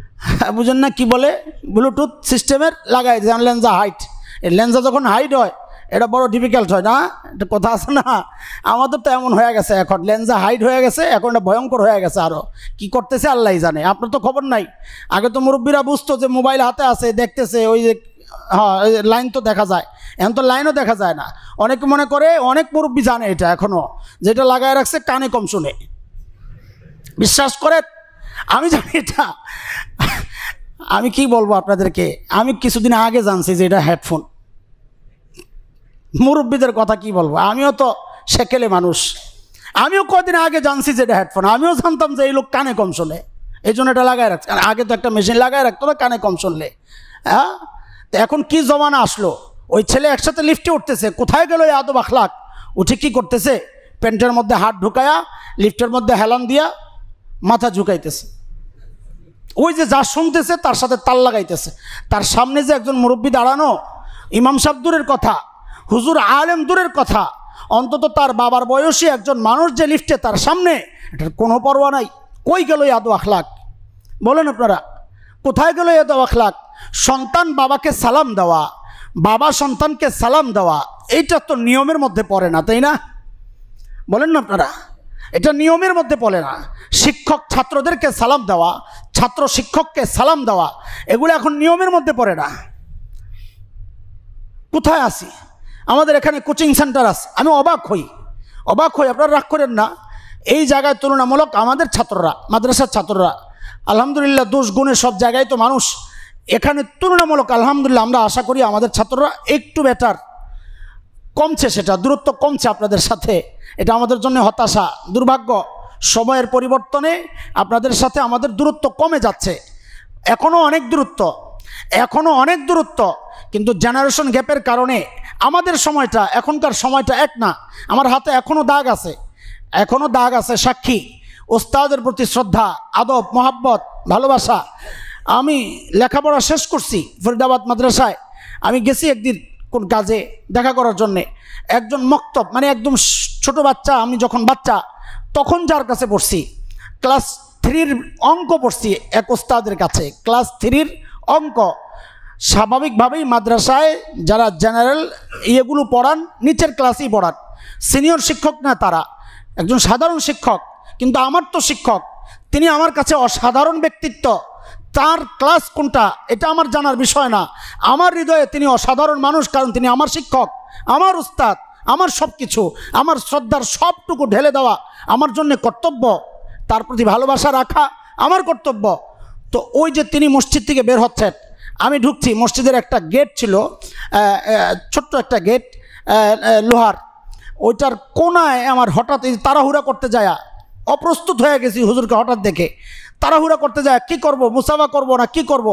বুঝেন না কি বলে ব্লুটুথ সিস্টেমের লাগাই যেমন লেনজা হাইট এই লেনজা যখন হাইট হয় এটা বড় ডিফিকাল্ট হয় না এটা কথা আছে না আমাদের তো এমন হয়ে গেছে এখন লেন্সা হাইট হয়ে গেছে এখন এটা ভয়ঙ্কর হয়ে গেছে আরও কি করতেছে আল্লাহ জানে আপনার তো খবর নাই আগে তো মুরব্বীরা বুঝতো যে মোবাইল হাতে আছে দেখতেছে ওই যে হ্যাঁ লাইন তো দেখা যায় এখন তো লাইনও দেখা যায় না অনেকে মনে করে অনেক মুরব্বী জানে এটা এখনও যেটা লাগায় রাখছে কানে কম শুনে বিশ্বাস করে আমি জানি এটা আমি কি বলবো আপনাদেরকে আমি কিছুদিন আগে জানছি যে এটা হেডফোন মুরব্বীদের কথা কি বলবো আমিও তো সেকেলে মানুষ আমিও কদিন আগে জানছি যে এটা হেডফোন আমিও জানতাম যে এই লোক কানে কম শোনে এই জন্য এটা লাগায় রাখছে আগে তো একটা মেশিন লাগায় রাখতো না কানে কম শুনলে হ্যাঁ তো এখন কি জমানা আসলো ওই ছেলে একসাথে লিফটে উঠতেছে কোথায় গেল এই আদব আখলাক উঠে কি করতেছে প্যান্টের মধ্যে হাত ঢুকায়া লিফটের মধ্যে হেলান দিয়া মাথা ঝুঁকাইতেছে ওই যে যা শুনতেছে তার সাথে তাল লাগাইতেছে তার সামনে যে একজন মুরব্বী দাঁড়ানো ইমাম সাহদুরের দূরের কথা হুজুর আলেম দূরের কথা অন্তত তার বাবার বয়সী একজন মানুষ যে লিফটে তার সামনে এটার কোনো পরোয়া নাই কই গেল এই আখলাক বলেন আপনারা কোথায় গেল এই আখলাক সন্তান বাবাকে সালাম দেওয়া বাবা সন্তানকে সালাম দেওয়া এইটা তো নিয়মের মধ্যে পড়ে না তাই না বলেন না আপনারা এটা নিয়মের মধ্যে পড়ে না শিক্ষক ছাত্রদেরকে সালাম দেওয়া ছাত্র শিক্ষককে সালাম দেওয়া এগুলো এখন নিয়মের মধ্যে পড়ে না কোথায় আসি আমাদের এখানে কোচিং সেন্টার আছে আমি অবাক হই অবাক হই আপনারা রাগ করেন না এই জায়গায় তুলনামূলক আমাদের ছাত্ররা মাদ্রাসার ছাত্ররা আলহামদুলিল্লাহ দোষ গুণে সব জায়গায় তো মানুষ এখানে তুলনামূলক আলহামদুলিল্লাহ আমরা আশা করি আমাদের ছাত্ররা একটু বেটার কমছে সেটা দূরত্ব কমছে আপনাদের সাথে এটা আমাদের জন্য হতাশা দুর্ভাগ্য সময়ের পরিবর্তনে আপনাদের সাথে আমাদের দূরত্ব কমে যাচ্ছে এখনও অনেক দূরত্ব এখনও অনেক দূরত্ব কিন্তু জেনারেশন গ্যাপের কারণে আমাদের সময়টা এখনকার সময়টা এক না আমার হাতে এখনও দাগ আছে এখনও দাগ আছে সাক্ষী ওস্তাদের প্রতি শ্রদ্ধা আদব মহাব্বত ভালোবাসা আমি লেখাপড়া শেষ করছি ফরিদাবাদ মাদ্রাসায় আমি গেছি একদিন কোন কাজে দেখা করার জন্যে একজন মক্তব মানে একদম ছোট বাচ্চা আমি যখন বাচ্চা তখন যার কাছে পড়ছি ক্লাস থ্রির অঙ্ক পড়ছি এক ওস্তাদের কাছে ক্লাস থ্রির অঙ্ক স্বাভাবিকভাবেই মাদ্রাসায় যারা জেনারেল ইয়েগুলো পড়ান নিচের ক্লাসেই পড়ান সিনিয়র শিক্ষক না তারা একজন সাধারণ শিক্ষক কিন্তু আমার তো শিক্ষক তিনি আমার কাছে অসাধারণ ব্যক্তিত্ব তার ক্লাস কোনটা এটা আমার জানার বিষয় না আমার হৃদয়ে তিনি অসাধারণ মানুষ কারণ তিনি আমার শিক্ষক আমার উস্তাদ আমার সব কিছু আমার শ্রদ্ধার সবটুকু ঢেলে দেওয়া আমার জন্য কর্তব্য তার প্রতি ভালোবাসা রাখা আমার কর্তব্য তো ওই যে তিনি মসজিদ থেকে বের হচ্ছেন আমি ঢুকছি মসজিদের একটা গেট ছিল ছোট্ট একটা গেট লোহার ওইটার কোনায় আমার হঠাৎ তাড়াহুড়া করতে যায়া অপ্রস্তুত হয়ে গেছি হুজুরকে হঠাৎ দেখে তাড়াহুড়া করতে যায় কি করব মুসাফা করব না কি করব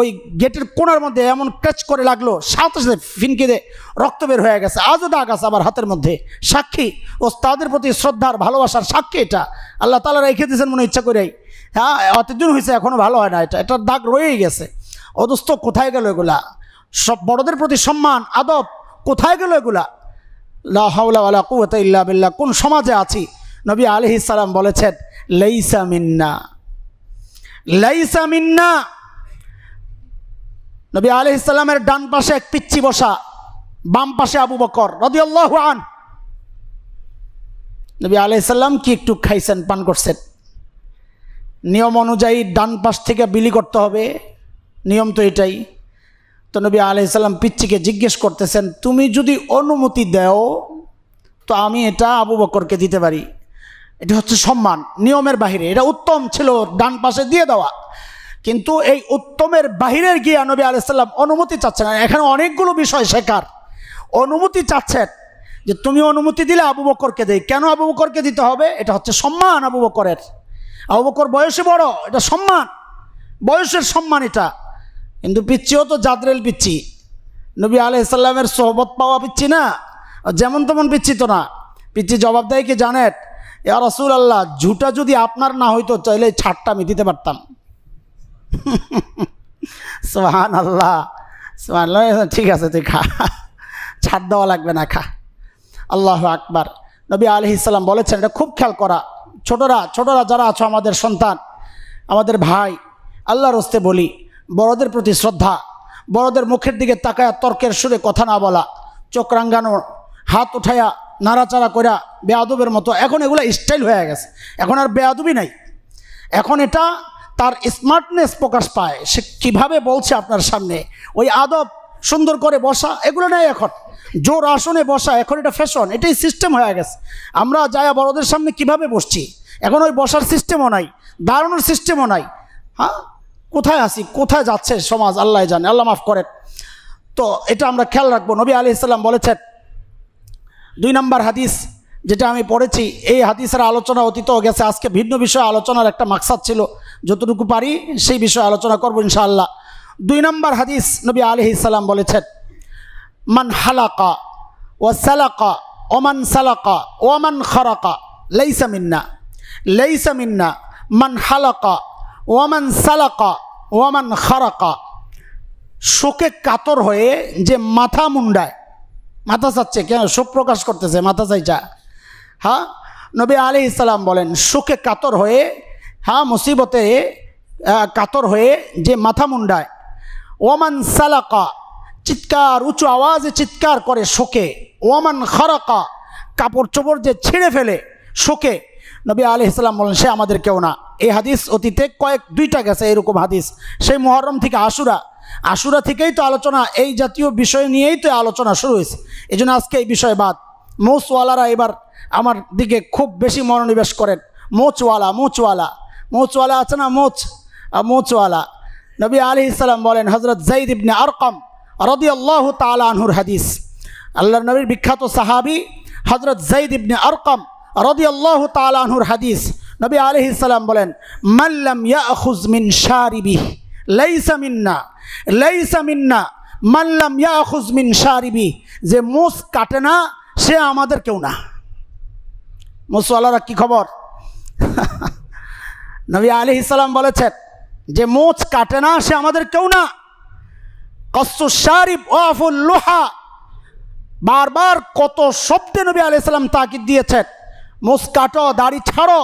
ওই গেটের কোনার মধ্যে এমন ক্যাচ করে লাগলো সাথে সাথে ফিনকে দে রক্ত বের হয়ে গেছে আজও দাগ আছে আমার হাতের মধ্যে সাক্ষী ও তাদের প্রতি শ্রদ্ধার ভালোবাসার সাক্ষী এটা আল্লাহ তালা রেখে দিয়েছেন মনে ইচ্ছা করে হ্যাঁ অতদিন হয়েছে এখনও ভালো হয় না এটা এটার দাগ রয়েই গেছে অদস্ত কোথায় গেল এগুলা সব বড়দের প্রতি সম্মান আদব কোথায় গেল এগুলা লা কুয়েত ইল্লা বিল্লা কোন সমাজে আছি নবী আলহ ইসালাম বলেছেন লেইসা মিন্না লাইসা মিন্না নবী আলহ ইসালামের ডান পাশে এক পিচ্ছি বসা বাম পাশে আবু বকর রদিউল্লাহ আন নবী ইসাল্লাম কি একটু খাইছেন পান করছেন নিয়ম অনুযায়ী ডান পাশ থেকে বিলি করতে হবে নিয়ম তো এটাই তো নবী ইসাল্লাম পিচ্ছিকে জিজ্ঞেস করতেছেন তুমি যদি অনুমতি দেও তো আমি এটা আবু বকরকে দিতে পারি এটা হচ্ছে সম্মান নিয়মের বাহিরে এটা উত্তম ছিল ডান পাশে দিয়ে দেওয়া কিন্তু এই উত্তমের বাহিরের গিয়ে নবী আলাইসাল্লাম অনুমতি চাচ্ছেন এখানে অনেকগুলো বিষয় শেখার অনুমতি চাচ্ছেন যে তুমি অনুমতি দিলে আবু বকরকে দেই কেন আবু বকরকে দিতে হবে এটা হচ্ছে সম্মান আবু বকরের আবু বকর বয়সে বড় এটা সম্মান বয়সের সম্মান এটা কিন্তু পিচ্ছিও তো জাদরেল পিচ্ছি নবী আলাইসাল্লামের সোহবত পাওয়া পিচ্ছি না যেমন তেমন পিচ্ছি তো না পিচ্ছি জবাবদায়ী কি জানেন এ রসুল আল্লাহ ঝুটা যদি আপনার না হইতো চাইলে ছাড়টা আমি দিতে পারতাম সোহান আল্লাহ সোহান ঠিক আছে তুই খা ছাড় দেওয়া লাগবে না খা আল্লাহ আকবার নবী আলহ ইসাল্লাম বলেছেন এটা খুব খেয়াল করা ছোটরা ছোটরা যারা আছো আমাদের সন্তান আমাদের ভাই আল্লাহ রস্তে বলি বড়দের প্রতি শ্রদ্ধা বড়দের মুখের দিকে তাকায়া তর্কের সুরে কথা না বলা চোখ রাঙ্গানো হাত উঠায়া নাড়াচাড়া করা বেয়াদবের মতো এখন এগুলো স্টাইল হয়ে গেছে এখন আর বেয়াদবি নাই এখন এটা তার স্মার্টনেস প্রকাশ পায় সে কীভাবে বলছে আপনার সামনে ওই আদব সুন্দর করে বসা এগুলো নেই এখন জোর আসনে বসা এখন এটা ফ্যাশন এটাই সিস্টেম হয়ে গেছে আমরা যায়া বড়দের সামনে কিভাবে বসছি এখন ওই বসার সিস্টেমও নাই দাঁড়ানোর সিস্টেমও নাই হ্যাঁ কোথায় আসি কোথায় যাচ্ছে সমাজ আল্লাহ জানে আল্লাহ মাফ করেন তো এটা আমরা খেয়াল রাখবো নবী আলি ইসলাম বলেছেন দুই নম্বর হাদিস যেটা আমি পড়েছি এই হাদিসের আলোচনা অতীত গেছে আজকে ভিন্ন বিষয়ে আলোচনার একটা মাকসাদ ছিল যতটুকু পারি সেই বিষয়ে আলোচনা করবো ইনশাআল্লাহ দুই নম্বর হাদিস নবী আলহি ইসাল্লাম বলেছেন মান হালাকা ও সালাকা ওমান সালাকা ওমান খারাকা লেইসা মিন্না লেইসা মিন্না মান হালাকা ওমান সালাকা ওমান খারাকা শোকে কাতর হয়ে যে মাথা মুন্ডায় মাথা চাচ্ছে কেন শোক প্রকাশ করতেছে মাথা চাইছা হ্যাঁ নবী আলি ইসলাম বলেন সুখে কাতর হয়ে হ্যাঁ মুসিবতে কাতর হয়ে যে মাথা মুন্ডায় ওমান সালাকা চিৎকার উঁচু আওয়াজে চিৎকার করে শোকে ওমান খরাকা কাপড় চোপড় যে ছিঁড়ে ফেলে শোকে নবী আলি ইসলাম বলেন সে আমাদের কেউ না এই হাদিস অতীতে কয়েক দুইটা গেছে এরকম হাদিস সেই মহরম থেকে আশুরা আশুরা থেকেই তো আলোচনা এই জাতীয় বিষয় নিয়েই তো আলোচনা শুরু হয়েছে এই আজকে এই বিষয় বাদ মৌচওয়ালারা এবার আমার দিকে খুব বেশি মনোনিবেশ করেন মোচওয়ালা মোচওয়ালা মোচওয়ালা আছে না মোচ মোচওয়ালা নবী আলি ইসলাম বলেন হজরত জঈদ ইবনে আরকম রদি আল্লাহ তালাহুর হাদিস আল্লাহ নবীর বিখ্যাত সাহাবি হজরত জঈদ ইবনে আরকম রদি আল্লাহ তালহুর হাদিস নবী আলি ইসলাম বলেন মাল্লাম ইয়া আখুজমিন শারিবিহ লাইসা মিন্না লাইসা মিন্না মাল্লাম ইয়া মিন শারিবি যে মুস কাটে না সে আমাদের কেউ না মুসওয়ালারা কি খবর নবী আলি ইসালাম বলেছেন যে মোচ কাটে না সে আমাদের কেউ না কস্তু শারিফ ওয়াফুল লোহা বারবার কত শব্দে নবী আলি ইসলাম তাকিদ দিয়েছেন মোচ কাটো দাড়ি ছাড়ো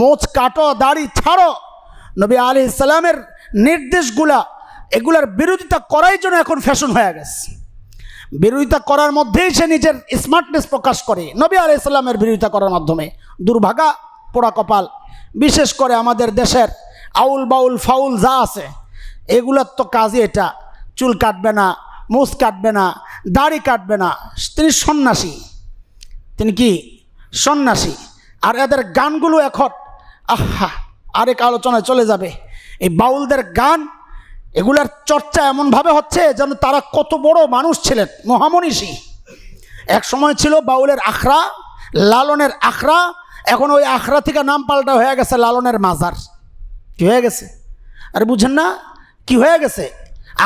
মোচ কাটো দাড়ি ছাড়ো নবী আলি ইসলামের নির্দেশগুলা এগুলার বিরোধিতা করাই জন্য এখন ফ্যাশন হয়ে গেছে বিরোধিতা করার মধ্যেই সে নিজের স্মার্টনেস প্রকাশ করে নবী ইসলামের বিরোধিতা করার মাধ্যমে দুর্ভাগা পোড়া কপাল বিশেষ করে আমাদের দেশের আউল বাউল ফাউল যা আছে এগুলার তো কাজই এটা চুল কাটবে না মুস কাটবে না দাড়ি কাটবে না তিনি সন্ন্যাসী তিনি কি সন্ন্যাসী আর এদের গানগুলো এখন আহা আরেক আলোচনায় চলে যাবে এই বাউলদের গান এগুলার চর্চা এমনভাবে হচ্ছে যেন তারা কত বড় মানুষ ছিলেন মহামনীষী এক সময় ছিল বাউলের আখড়া লালনের আখড়া এখন ওই আখড়া থেকে নাম পাল্টা হয়ে গেছে লালনের মাজার কি হয়ে গেছে আর বুঝেন না কি হয়ে গেছে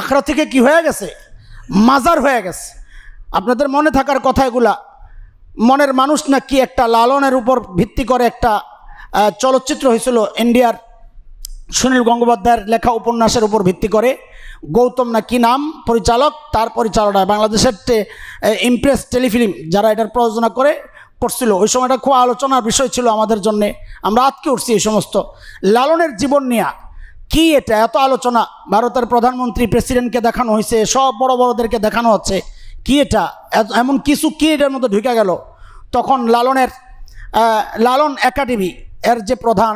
আখড়া থেকে কি হয়ে গেছে মাজার হয়ে গেছে আপনাদের মনে থাকার কথা এগুলা মনের মানুষ না কি একটা লালনের উপর ভিত্তি করে একটা চলচ্চিত্র হয়েছিল ইন্ডিয়ার সুনীল গঙ্গোপাধ্যায়ের লেখা উপন্যাসের উপর ভিত্তি করে গৌতম না কি নাম পরিচালক তার পরিচালনায় বাংলাদেশের ইমপ্রেস টেলিফিল্ম যারা এটার প্রযোজনা করে করছিল ওই সময়টা খুব আলোচনার বিষয় ছিল আমাদের জন্যে আমরা আটকে উঠছি এই সমস্ত লালনের জীবন নেয়া কি এটা এত আলোচনা ভারতের প্রধানমন্ত্রী প্রেসিডেন্টকে দেখানো হয়েছে সব বড় বড়দেরকে দেখানো হচ্ছে কি এটা এমন কিছু কি এটার মধ্যে ঢুকে গেল তখন লালনের লালন একাডেমি এর যে প্রধান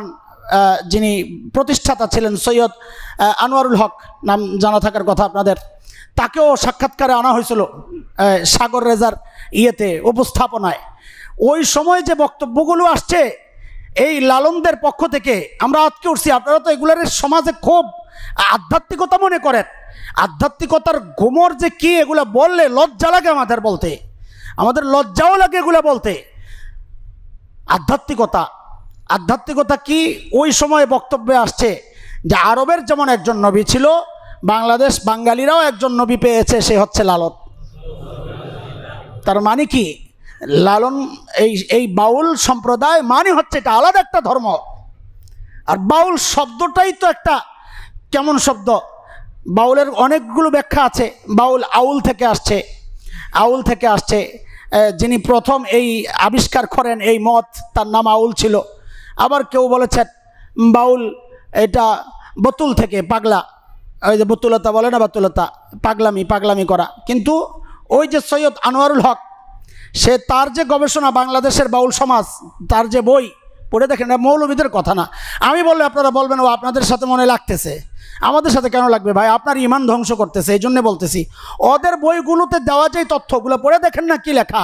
যিনি প্রতিষ্ঠাতা ছিলেন সৈয়দ আনোয়ারুল হক নাম জানা থাকার কথা আপনাদের তাকেও সাক্ষাৎকারে আনা হয়েছিল সাগর রেজার ইয়েতে উপস্থাপনায় ওই সময় যে বক্তব্যগুলো আসছে এই লালনদের পক্ষ থেকে আমরা আজকে উঠছি আপনারা তো এগুলোর সমাজে খুব আধ্যাত্মিকতা মনে করেন আধ্যাত্মিকতার গোমর যে কি এগুলো বললে লজ্জা লাগে আমাদের বলতে আমাদের লজ্জাও লাগে এগুলো বলতে আধ্যাত্মিকতা আধ্যাত্মিকতা কি ওই সময়ে বক্তব্যে আসছে যে আরবের যেমন একজন নবী ছিল বাংলাদেশ বাঙালিরাও একজন নবী পেয়েছে সে হচ্ছে লালত তার মানে কি লালন এই এই বাউল সম্প্রদায় মানে হচ্ছে এটা আলাদা একটা ধর্ম আর বাউল শব্দটাই তো একটা কেমন শব্দ বাউলের অনেকগুলো ব্যাখ্যা আছে বাউল আউল থেকে আসছে আউল থেকে আসছে যিনি প্রথম এই আবিষ্কার করেন এই মত তার নাম আউল ছিল আবার কেউ বলেছেন বাউল এটা বতুল থেকে পাগলা ওই যে বতুলতা বলে না বতুলতা পাগলামি পাগলামি করা কিন্তু ওই যে সৈয়দ আনোয়ারুল হক সে তার যে গবেষণা বাংলাদেশের বাউল সমাজ তার যে বই পড়ে দেখেন না মৌলবীদের কথা না আমি বললে আপনারা বলবেন ও আপনাদের সাথে মনে লাগতেছে আমাদের সাথে কেন লাগবে ভাই আপনার ইমান ধ্বংস করতেছে এই জন্যে বলতেছি ওদের বইগুলোতে দেওয়া যায় তথ্যগুলো পড়ে দেখেন না কি লেখা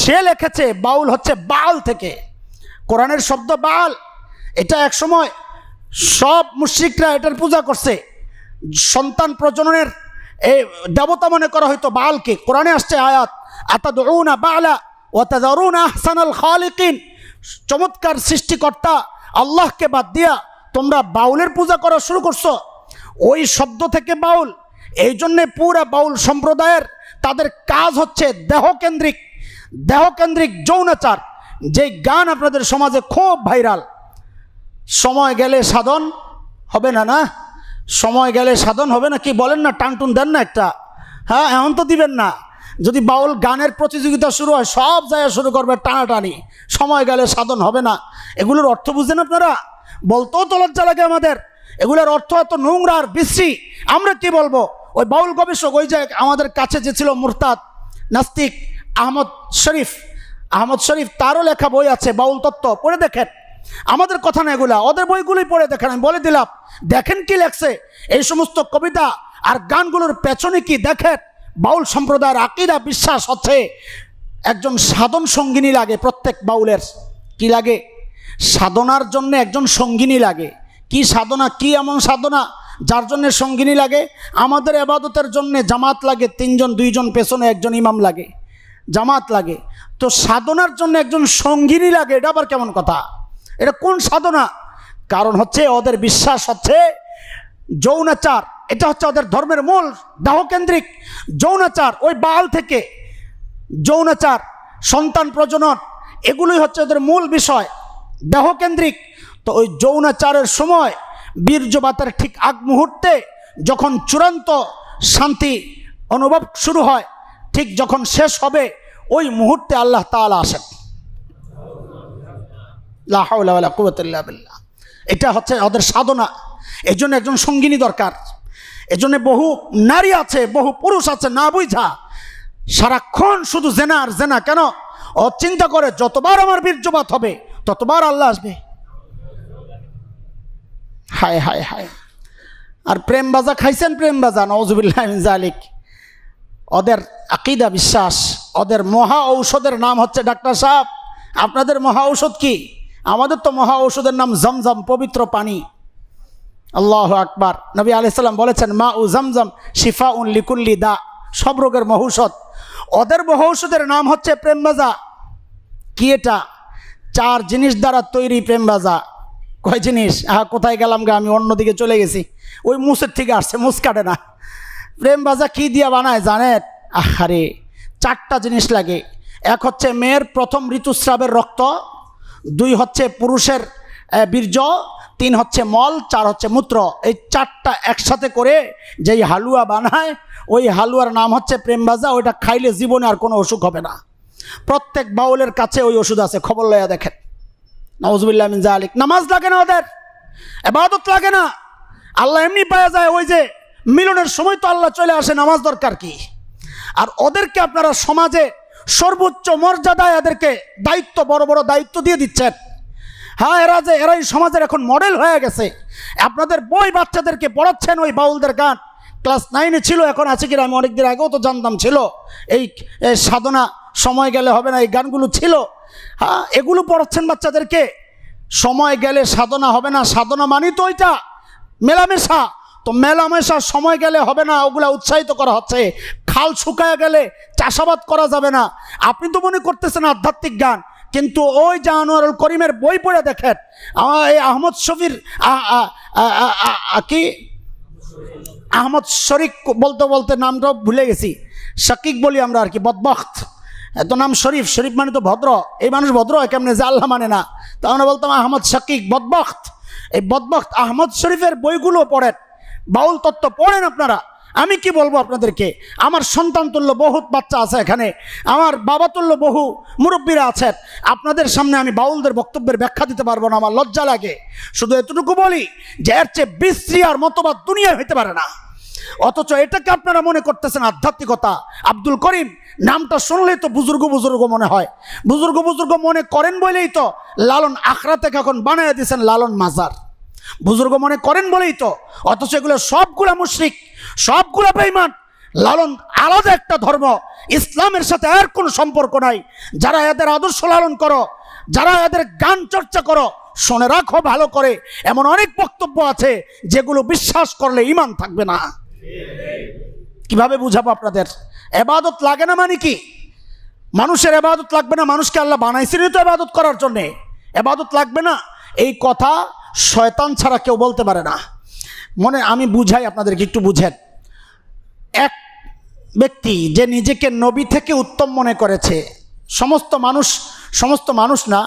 সে লেখেছে বাউল হচ্ছে বাউল থেকে কোরআনের শব্দ বাল এটা এক সময় সব মুশ্রিকরা এটার পূজা করছে সন্তান প্রজননের এই দেবতা মনে করা হয়তো বালকে কোরআনে আসছে আয়াত আতা দরুনা বালা ওয়াতা দরুন আহসানাল খালিকিন চমৎকার সৃষ্টিকর্তা আল্লাহকে বাদ দিয়া তোমরা বাউলের পূজা করা শুরু করছো ওই শব্দ থেকে বাউল এই জন্যে পুরা বাউল সম্প্রদায়ের তাদের কাজ হচ্ছে দেহকেন্দ্রিক দেহকেন্দ্রিক যৌনাচার যে গান আপনাদের সমাজে খুব ভাইরাল সময় গেলে সাধন হবে না না সময় গেলে সাধন হবে না কি বলেন না টুন দেন না একটা হ্যাঁ এমন তো দিবেন না যদি বাউল গানের প্রতিযোগিতা শুরু হয় সব জায়গায় শুরু করবে টানাটানি সময় গেলে সাধন হবে না এগুলোর অর্থ বুঝেন আপনারা বলতেও তো লজ্জা লাগে আমাদের এগুলোর অর্থ এত নোংরা আর বিশ্রী আমরা কি বলবো ওই বাউল গবেষক ওই যে আমাদের কাছে যে ছিল মুরতাদ নাস্তিক আহমদ শরীফ আহমদ শরীফ তারও লেখা বই আছে বাউল তত্ত্ব পড়ে দেখেন আমাদের কথা না এগুলা ওদের বইগুলোই পড়ে দেখেন আমি বলে দিলাম দেখেন কি লেখছে এই সমস্ত কবিতা আর গানগুলোর পেছনে কি দেখেন বাউল সম্প্রদায়ের আকিরা বিশ্বাস হচ্ছে একজন সাধন সঙ্গিনী লাগে প্রত্যেক বাউলের কি লাগে সাধনার জন্য একজন সঙ্গিনী লাগে কি সাধনা কি এমন সাধনা যার জন্য সঙ্গিনী লাগে আমাদের আবাদতের জন্য জামাত লাগে তিনজন দুইজন পেছনে একজন ইমাম লাগে জামাত লাগে তো সাধনার জন্য একজন সঙ্গিনী লাগে এটা আবার কেমন কথা এটা কোন সাধনা কারণ হচ্ছে ওদের বিশ্বাস হচ্ছে যৌনাচার এটা হচ্ছে ওদের ধর্মের মূল দাহকেন্দ্রিক যৌনাচার ওই বাল থেকে যৌনাচার সন্তান প্রজনন এগুলোই হচ্ছে ওদের মূল বিষয় দেহকেন্দ্রিক তো ওই যৌনাচারের সময় বীর্যবাতের ঠিক আগ মুহূর্তে যখন চূড়ান্ত শান্তি অনুভব শুরু হয় ঠিক যখন শেষ হবে ওই মুহূর্তে আল্লাহ তালা আসেন এটা হচ্ছে ওদের সাধনা এই জন্য একজন সঙ্গিনী দরকার এজন্য বহু নারী আছে বহু পুরুষ আছে না বুঝা সারাক্ষণ শুধু জেনা আর জেনা কেন অচিন্তা করে যতবার আমার বীর্যপাত হবে ততবার আল্লাহ আসবে হায় হায় হায় আর প্রেম বাজা খাইছেন প্রেম বাজা নজবুল্লাহ জালিক ওদের আকিদা বিশ্বাস ওদের মহা ঔষধের নাম হচ্ছে ডাক্তার সাহেব আপনাদের মহা ঔষধ কি আমাদের তো মহা ঔষধের নাম জমজম পবিত্র পানি আল্লাহ আকবার নবী আলাইসাল্লাম বলেছেন মা উ জমজম শিফা উন লিকুল্লি দা সব রোগের মহৌষধ ওদের মহৌষধের নাম হচ্ছে প্রেমবাজা কি এটা চার জিনিস দ্বারা তৈরি প্রেমবাজা কয় জিনিস আহ কোথায় গেলাম গে আমি অন্যদিকে চলে গেছি ওই মুসের থেকে আসছে মুস কাটে না প্রেম ভাজা কী দিয়া বানায় জানেন আহারে চারটা জিনিস লাগে এক হচ্ছে মেয়ের প্রথম ঋতুস্রাবের রক্ত দুই হচ্ছে পুরুষের বীর্য তিন হচ্ছে মল চার হচ্ছে মূত্র এই চারটা একসাথে করে যেই হালুয়া বানায় ওই হালুয়ার নাম হচ্ছে প্রেম ভাজা ওইটা খাইলে জীবনে আর কোনো অসুখ হবে না প্রত্যেক বাউলের কাছে ওই ওষুধ আছে খবর লয়া দেখেন নওয়াজবুল্লাহ মিনজা আলিক নামাজ লাগে না ওদের এবাদত লাগে না আল্লাহ এমনি পাওয়া যায় ওই যে মিলনের সময় তো আল্লাহ চলে আসে নামাজ দরকার কি আর ওদেরকে আপনারা সমাজে সর্বোচ্চ মর্যাদায় এদেরকে দায়িত্ব বড় বড় দায়িত্ব দিয়ে দিচ্ছেন হ্যাঁ এরা যে এরা এই সমাজের এখন মডেল হয়ে গেছে আপনাদের বই বাচ্চাদেরকে পড়াচ্ছেন ওই বাউলদের গান ক্লাস নাইনে ছিল এখন আছে কিনা আমি অনেকদিন আগেও তো জানতাম ছিল এই সাধনা সময় গেলে হবে না এই গানগুলো ছিল হ্যাঁ এগুলো পড়াচ্ছেন বাচ্চাদেরকে সময় গেলে সাধনা হবে না সাধনা মানি তো ওইটা মেলামেশা তো মেলামেশা সময় গেলে হবে না ওগুলা উৎসাহিত করা হচ্ছে খাল শুকায় গেলে চাষাবাদ করা যাবে না আপনি তো মনে করতেছেন আধ্যাত্মিক জ্ঞান কিন্তু ওই জাহানুয়ারুল করিমের বই পড়ে দেখেন এই আহমদ শফির কি আহমদ শরিক বলতে বলতে নামটা ভুলে গেছি শাকিক বলি আমরা আর কি বদবখত এত নাম শরীফ শরীফ মানে তো ভদ্র এই মানুষ ভদ্র হয় কেমনে যে আল্লাহ মানে না তা আমরা বলতাম আহমদ শাকিক বদবখত এই বদবখত আহমদ শরীফের বইগুলো পড়েন বাউল তত্ত্ব পড়েন আপনারা আমি কি বলবো আপনাদেরকে আমার সন্তান তুল্য বহুত বাচ্চা আছে এখানে আমার বাবা তুল্য বহু মুরব্বীরা আছেন আপনাদের সামনে আমি বাউলদের বক্তব্যের ব্যাখ্যা দিতে পারবো না আমার লজ্জা লাগে শুধু এতটুকু বলি যে এর চেয়ে বিশ্রী আর মতবাদ দুনিয়া হইতে পারে না অথচ এটাকে আপনারা মনে করতেছেন আধ্যাত্মিকতা আব্দুল করিম নামটা শুনলেই তো বুজুর্গ বুজুর্গ মনে হয় বুজুর্গ বুজুর্গ মনে করেন বলেই তো লালন আখড়াতে এখন বানিয়ে দিয়েছেন লালন মাজার বুজুর্গ মনে করেন বলেই তো অথচ এগুলো সবগুলা মুশ্রিক সবগুলা বেইমান লালন আলাদা একটা ধর্ম ইসলামের সাথে আর কোনো সম্পর্ক নাই যারা এদের আদর্শ লালন করো যারা এদের গান চর্চা করো শুনে রাখো ভালো করে এমন অনেক বক্তব্য আছে যেগুলো বিশ্বাস করলে ইমান থাকবে না কিভাবে বুঝাবো আপনাদের এবাদত লাগে না মানে কি মানুষের এবাদত লাগবে না মানুষকে আল্লাহ বানাইছিলেন তো এবাদত করার জন্যে এবাদত লাগবে না এই কথা শয়তান ছাড়া কেউ বলতে পারে না মনে আমি বুঝাই আপনাদেরকে একটু বুঝেন এক ব্যক্তি যে নিজেকে নবী থেকে উত্তম মনে করেছে সমস্ত মানুষ সমস্ত মানুষ না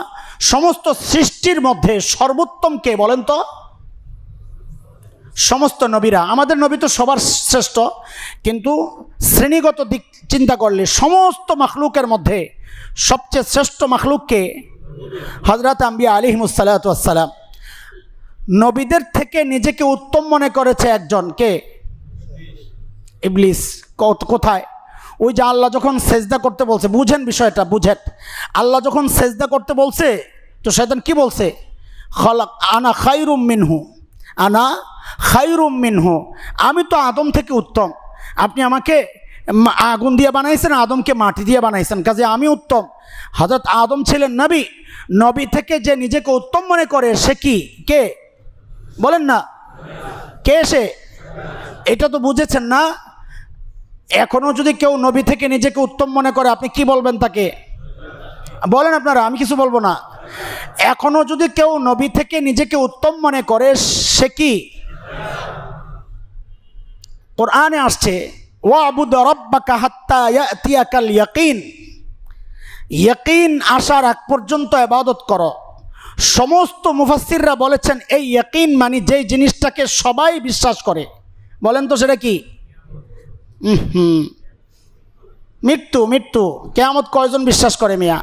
সমস্ত সৃষ্টির মধ্যে সর্বোত্তম কে বলেন তো সমস্ত নবীরা আমাদের নবী তো সবার শ্রেষ্ঠ কিন্তু শ্রেণীগত দিক চিন্তা করলে সমস্ত মাখলুকের মধ্যে সবচেয়ে শ্রেষ্ঠ মাখলুককে হজরত আম্বিয়া আলিহিমুসাল্লাতাম নবীদের থেকে নিজেকে উত্তম মনে করেছে একজনকে ইবলিস কোথায় ওই যে আল্লাহ যখন সেজদা করতে বলছে বুঝেন বিষয়টা বুঝেন আল্লাহ যখন সেজদা করতে বলছে তো সেদিন কি বলছে খলাক আনা খাইরুম মিনহু আনা খাইরুম মিনহু আমি তো আদম থেকে উত্তম আপনি আমাকে আগুন দিয়ে বানাইছেন আদমকে মাটি দিয়ে বানাইছেন কাজে আমি উত্তম হজরত আদম ছিলেন নবী নবী থেকে যে নিজেকে উত্তম মনে করে সে কি কে বলেন না কে সে এটা তো বুঝেছেন না এখনও যদি কেউ নবী থেকে নিজেকে উত্তম মনে করে আপনি কি বলবেন তাকে বলেন আপনারা আমি কিছু বলবো না এখনও যদি কেউ নবী থেকে নিজেকে উত্তম মনে করে সে কি কোরআনে আসছে ও আবুদ রব্বাকা হাত্তা ইয়াকিন ইয়াকিন আসার আগ পর্যন্ত আবাদত করো সমস্ত মুফাসিররা বলেছেন এই ইয়াকিন মানে যেই জিনিসটাকে সবাই বিশ্বাস করে বলেন তো সেটা কি হুম মৃত্যু মৃত্যু কেয়ামত কয়জন বিশ্বাস করে মিয়া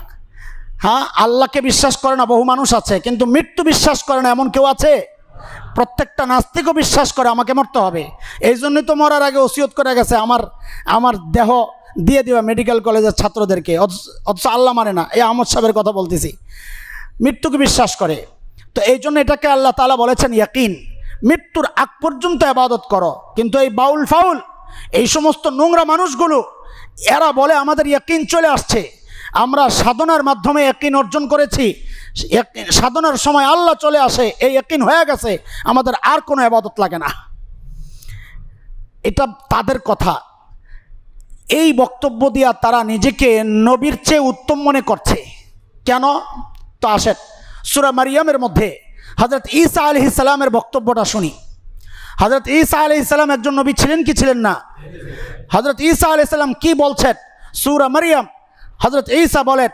হ্যাঁ আল্লাহকে বিশ্বাস করে না বহু মানুষ আছে কিন্তু মৃত্যু বিশ্বাস করে না এমন কেউ আছে প্রত্যেকটা নাস্তিকও বিশ্বাস করে আমাকে মরতে হবে এই জন্যই তো মরার আগে ওসিয়ত করে গেছে আমার আমার দেহ দিয়ে দেওয়া মেডিকেল কলেজের ছাত্রদেরকে অথচ আল্লাহ মানে না এই আহমদ সাহেবের কথা বলতেছি মৃত্যুকে বিশ্বাস করে তো এই জন্য এটাকে আল্লাহ তালা বলেছেন ইয়াকিন মৃত্যুর আগ পর্যন্ত আবাদত করো কিন্তু এই বাউল ফাউল এই সমস্ত নোংরা মানুষগুলো এরা বলে আমাদের ইয়াকিন চলে আসছে আমরা সাধনার মাধ্যমে একিন অর্জন করেছি সাধনার সময় আল্লাহ চলে আসে এই একিন হয়ে গেছে আমাদের আর কোনো আবাদত লাগে না এটা তাদের কথা এই বক্তব্য দিয়া তারা নিজেকে নবীর চেয়ে উত্তম মনে করছে কেন গুরুত্ব আসেন সুরা মারইয়ামের মধ্যে হযরত ঈসা আলাইহিস সালামের বক্তব্যটা শুনি হযরত ঈসা আলাইহিস সালাম একজন নবী ছিলেন কি ছিলেন না হযরত ঈসা আলাইহিস সালাম কি বলছেন সুরা মারইয়াম হযরত ঈসা বলেন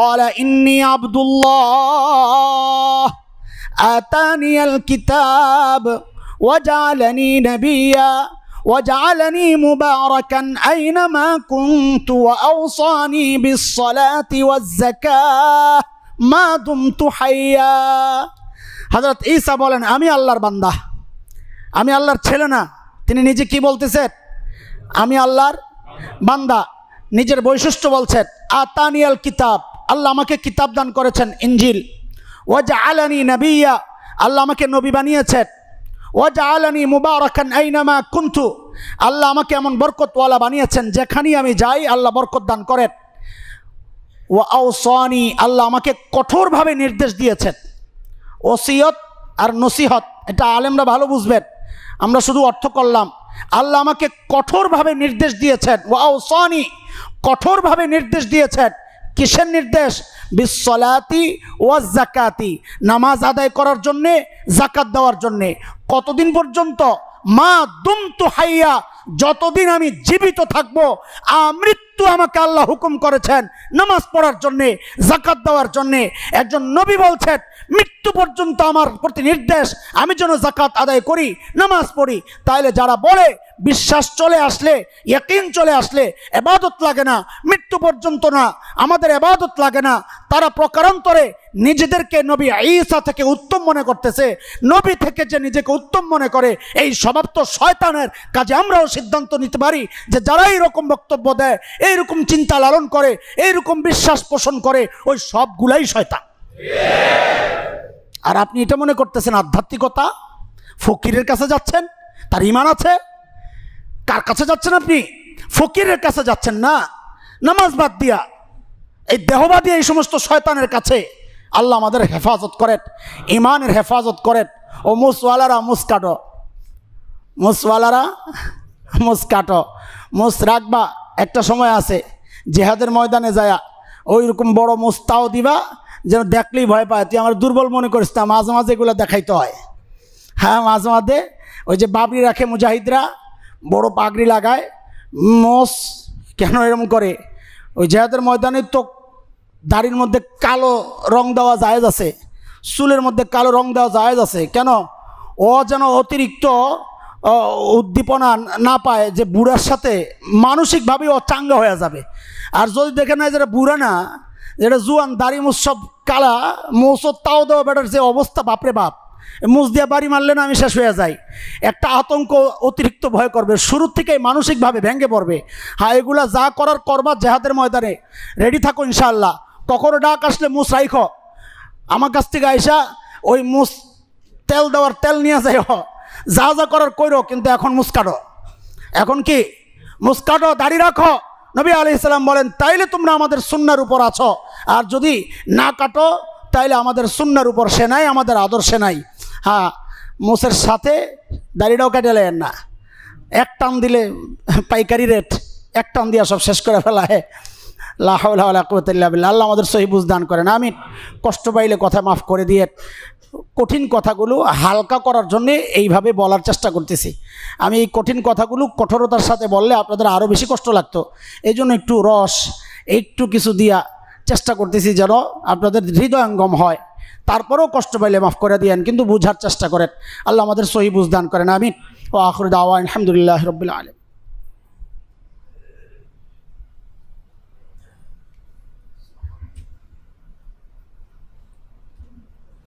قال اني عبد الله اتاني الكتاب وجعلني نبيا وجعلني مباركا أينما كنت وأوصاني بالصلاة والزكاة মা দুমতু তু হাইয়া হজরত ঈসা বলেন আমি আল্লাহর বান্দা আমি আল্লাহর ছেলে না তিনি নিজে কি বলতেছেন আমি আল্লাহর বান্দা নিজের বৈশিষ্ট্য বলছেন আতানিয়াল কিতাব আল্লাহ আমাকে কিতাব দান করেছেন ইঞ্জিল আল আলানি নবিয়া আল্লাহ আমাকে নবী বানিয়েছেন আল আলানি মুবারকান আইনামা কুন্থু আল্লাহ আমাকে এমন বরকতওয়ালা বানিয়েছেন যেখানেই আমি যাই আল্লাহ বরকত দান করেন ও আল্লাহ আমাকে কঠোরভাবে নির্দেশ দিয়েছেন ওসিয়ত আর নসিহত এটা আলেমরা ভালো বুঝবেন আমরা শুধু অর্থ করলাম আল্লাহ আমাকে কঠোরভাবে নির্দেশ দিয়েছেন ও আউসানি কঠোরভাবে নির্দেশ দিয়েছেন কিসের নির্দেশ বিশ্বলায়াতি ও জাকাতি নামাজ আদায় করার জন্যে জাকাত দেওয়ার জন্যে কতদিন পর্যন্ত মা দুম তু হাইয়া যতদিন আমি জীবিত থাকবো আমৃত্যু আমাকে আল্লাহ হুকুম করেছেন নামাজ পড়ার জন্যে জাকাত দেওয়ার জন্যে একজন নবী বলছেন মৃত্যু পর্যন্ত আমার প্রতি নির্দেশ আমি যেন জাকাত আদায় করি নামাজ পড়ি তাইলে যারা বলে বিশ্বাস চলে আসলে ইয়াকিন চলে আসলে এবাদত লাগে না মৃত্যু পর্যন্ত না আমাদের এবাদত লাগে না তারা প্রকারান্তরে নিজেদেরকে নবী আইসা থেকে উত্তম মনে করতেছে নবী থেকে যে নিজেকে উত্তম মনে করে এই স্বভাব তো শয়তানের কাজে আমরাও সিদ্ধান্ত নিতে পারি যে যারা এইরকম বক্তব্য দেয় এইরকম চিন্তা লালন করে এইরকম বিশ্বাস পোষণ করে ওই সবগুলাই শয়তান আর আপনি এটা মনে করতেছেন আধ্যাত্মিকতা ফকিরের কাছে যাচ্ছেন তার ইমান আছে কার কাছে যাচ্ছেন আপনি ফকিরের কাছে যাচ্ছেন না নামাজ বাদ দিয়া এই দেহবাদী এই সমস্ত শয়তানের কাছে আল্লাহ আমাদের হেফাজত করেন ইমানের হেফাজত করেন ও মুসওয়ালারা মুসকাটো মুসওয়ালারা মুসকাটো মুস রাখবা একটা সময় আছে জেহাদের ময়দানে যায়া ওই রকম বড় মুস্তাও দিবা যেন দেখলেই ভয় পায় তুই আমার দুর্বল মনে করিস তা মাঝে মাঝে এগুলো দেখাইতে হয় হ্যাঁ মাঝে মাঝে ওই যে বাবরি রাখে মুজাহিদরা বড় পাগড়ি লাগায় মোষ কেন এরকম করে ওই জেহাদের ময়দানে তো দাড়ির মধ্যে কালো রং দেওয়া জায়েজ আছে চুলের মধ্যে কালো রং দেওয়া জায়েজ আছে কেন ও যেন অতিরিক্ত উদ্দীপনা না পায় যে বুড়ার সাথে মানসিকভাবে ও চাঙ্গা হয়ে যাবে আর যদি দেখে নেয় যেটা বুড়া না যেটা জুয়ান দাড়ি মুসব কালা মৌসব তাও দেওয়া বেটার যে অবস্থা বাপরে বাপ মুজ দিয়া বাড়ি মারলে না আমি শেষ হয়ে যাই একটা আতঙ্ক অতিরিক্ত ভয় করবে শুরুর থেকে মানসিকভাবে ভেঙে পড়বে হ্যাঁ এগুলা যা করার করবার জেহাদের ময়দানে রেডি থাকো ইনশাল্লাহ কখনো ডাক আসলে মুস রাইখ আমার কাছ থেকে আইসা ওই মুস তেল দেওয়ার তেল নিয়ে যাই যা যা করার কইরো কিন্তু এখন মুস্কাটো এখন কি মুস্কাটো দাঁড়িয়ে রাখো নবী আলি ইসলাম বলেন তাইলে তোমরা আমাদের সুন্নার উপর আছো আর যদি না কাটো তাইলে আমাদের সুন্নার উপর সে নাই আমাদের আদর্শে নাই হ্যাঁ মোষের সাথে দাড়িটাও কেটে লেন না এক টান দিলে পাইকারি রেট এক টান দিয়া সব শেষ করে ফেলা হ্যাঁ আল্লাহ আমাদের সহিবুজ দান করেন আমি কষ্ট পাইলে কথা মাফ করে দিয়ে কঠিন কথাগুলো হালকা করার জন্যে এইভাবে বলার চেষ্টা করতেছি আমি এই কঠিন কথাগুলো কঠোরতার সাথে বললে আপনাদের আরও বেশি কষ্ট লাগতো এই জন্য একটু রস একটু কিছু দিয়া চেষ্টা করতেছি যেন আপনাদের হৃদয়ঙ্গম হয় তারপরেও কষ্ট পাইলে মাফ করে দিয়েন কিন্তু বুঝার চেষ্টা করেন আল্লাহ আমাদের সহি বুঝদান করেন আমি ও আখর দাওয়া আলহামদুলিল্লাহ রবিল আলম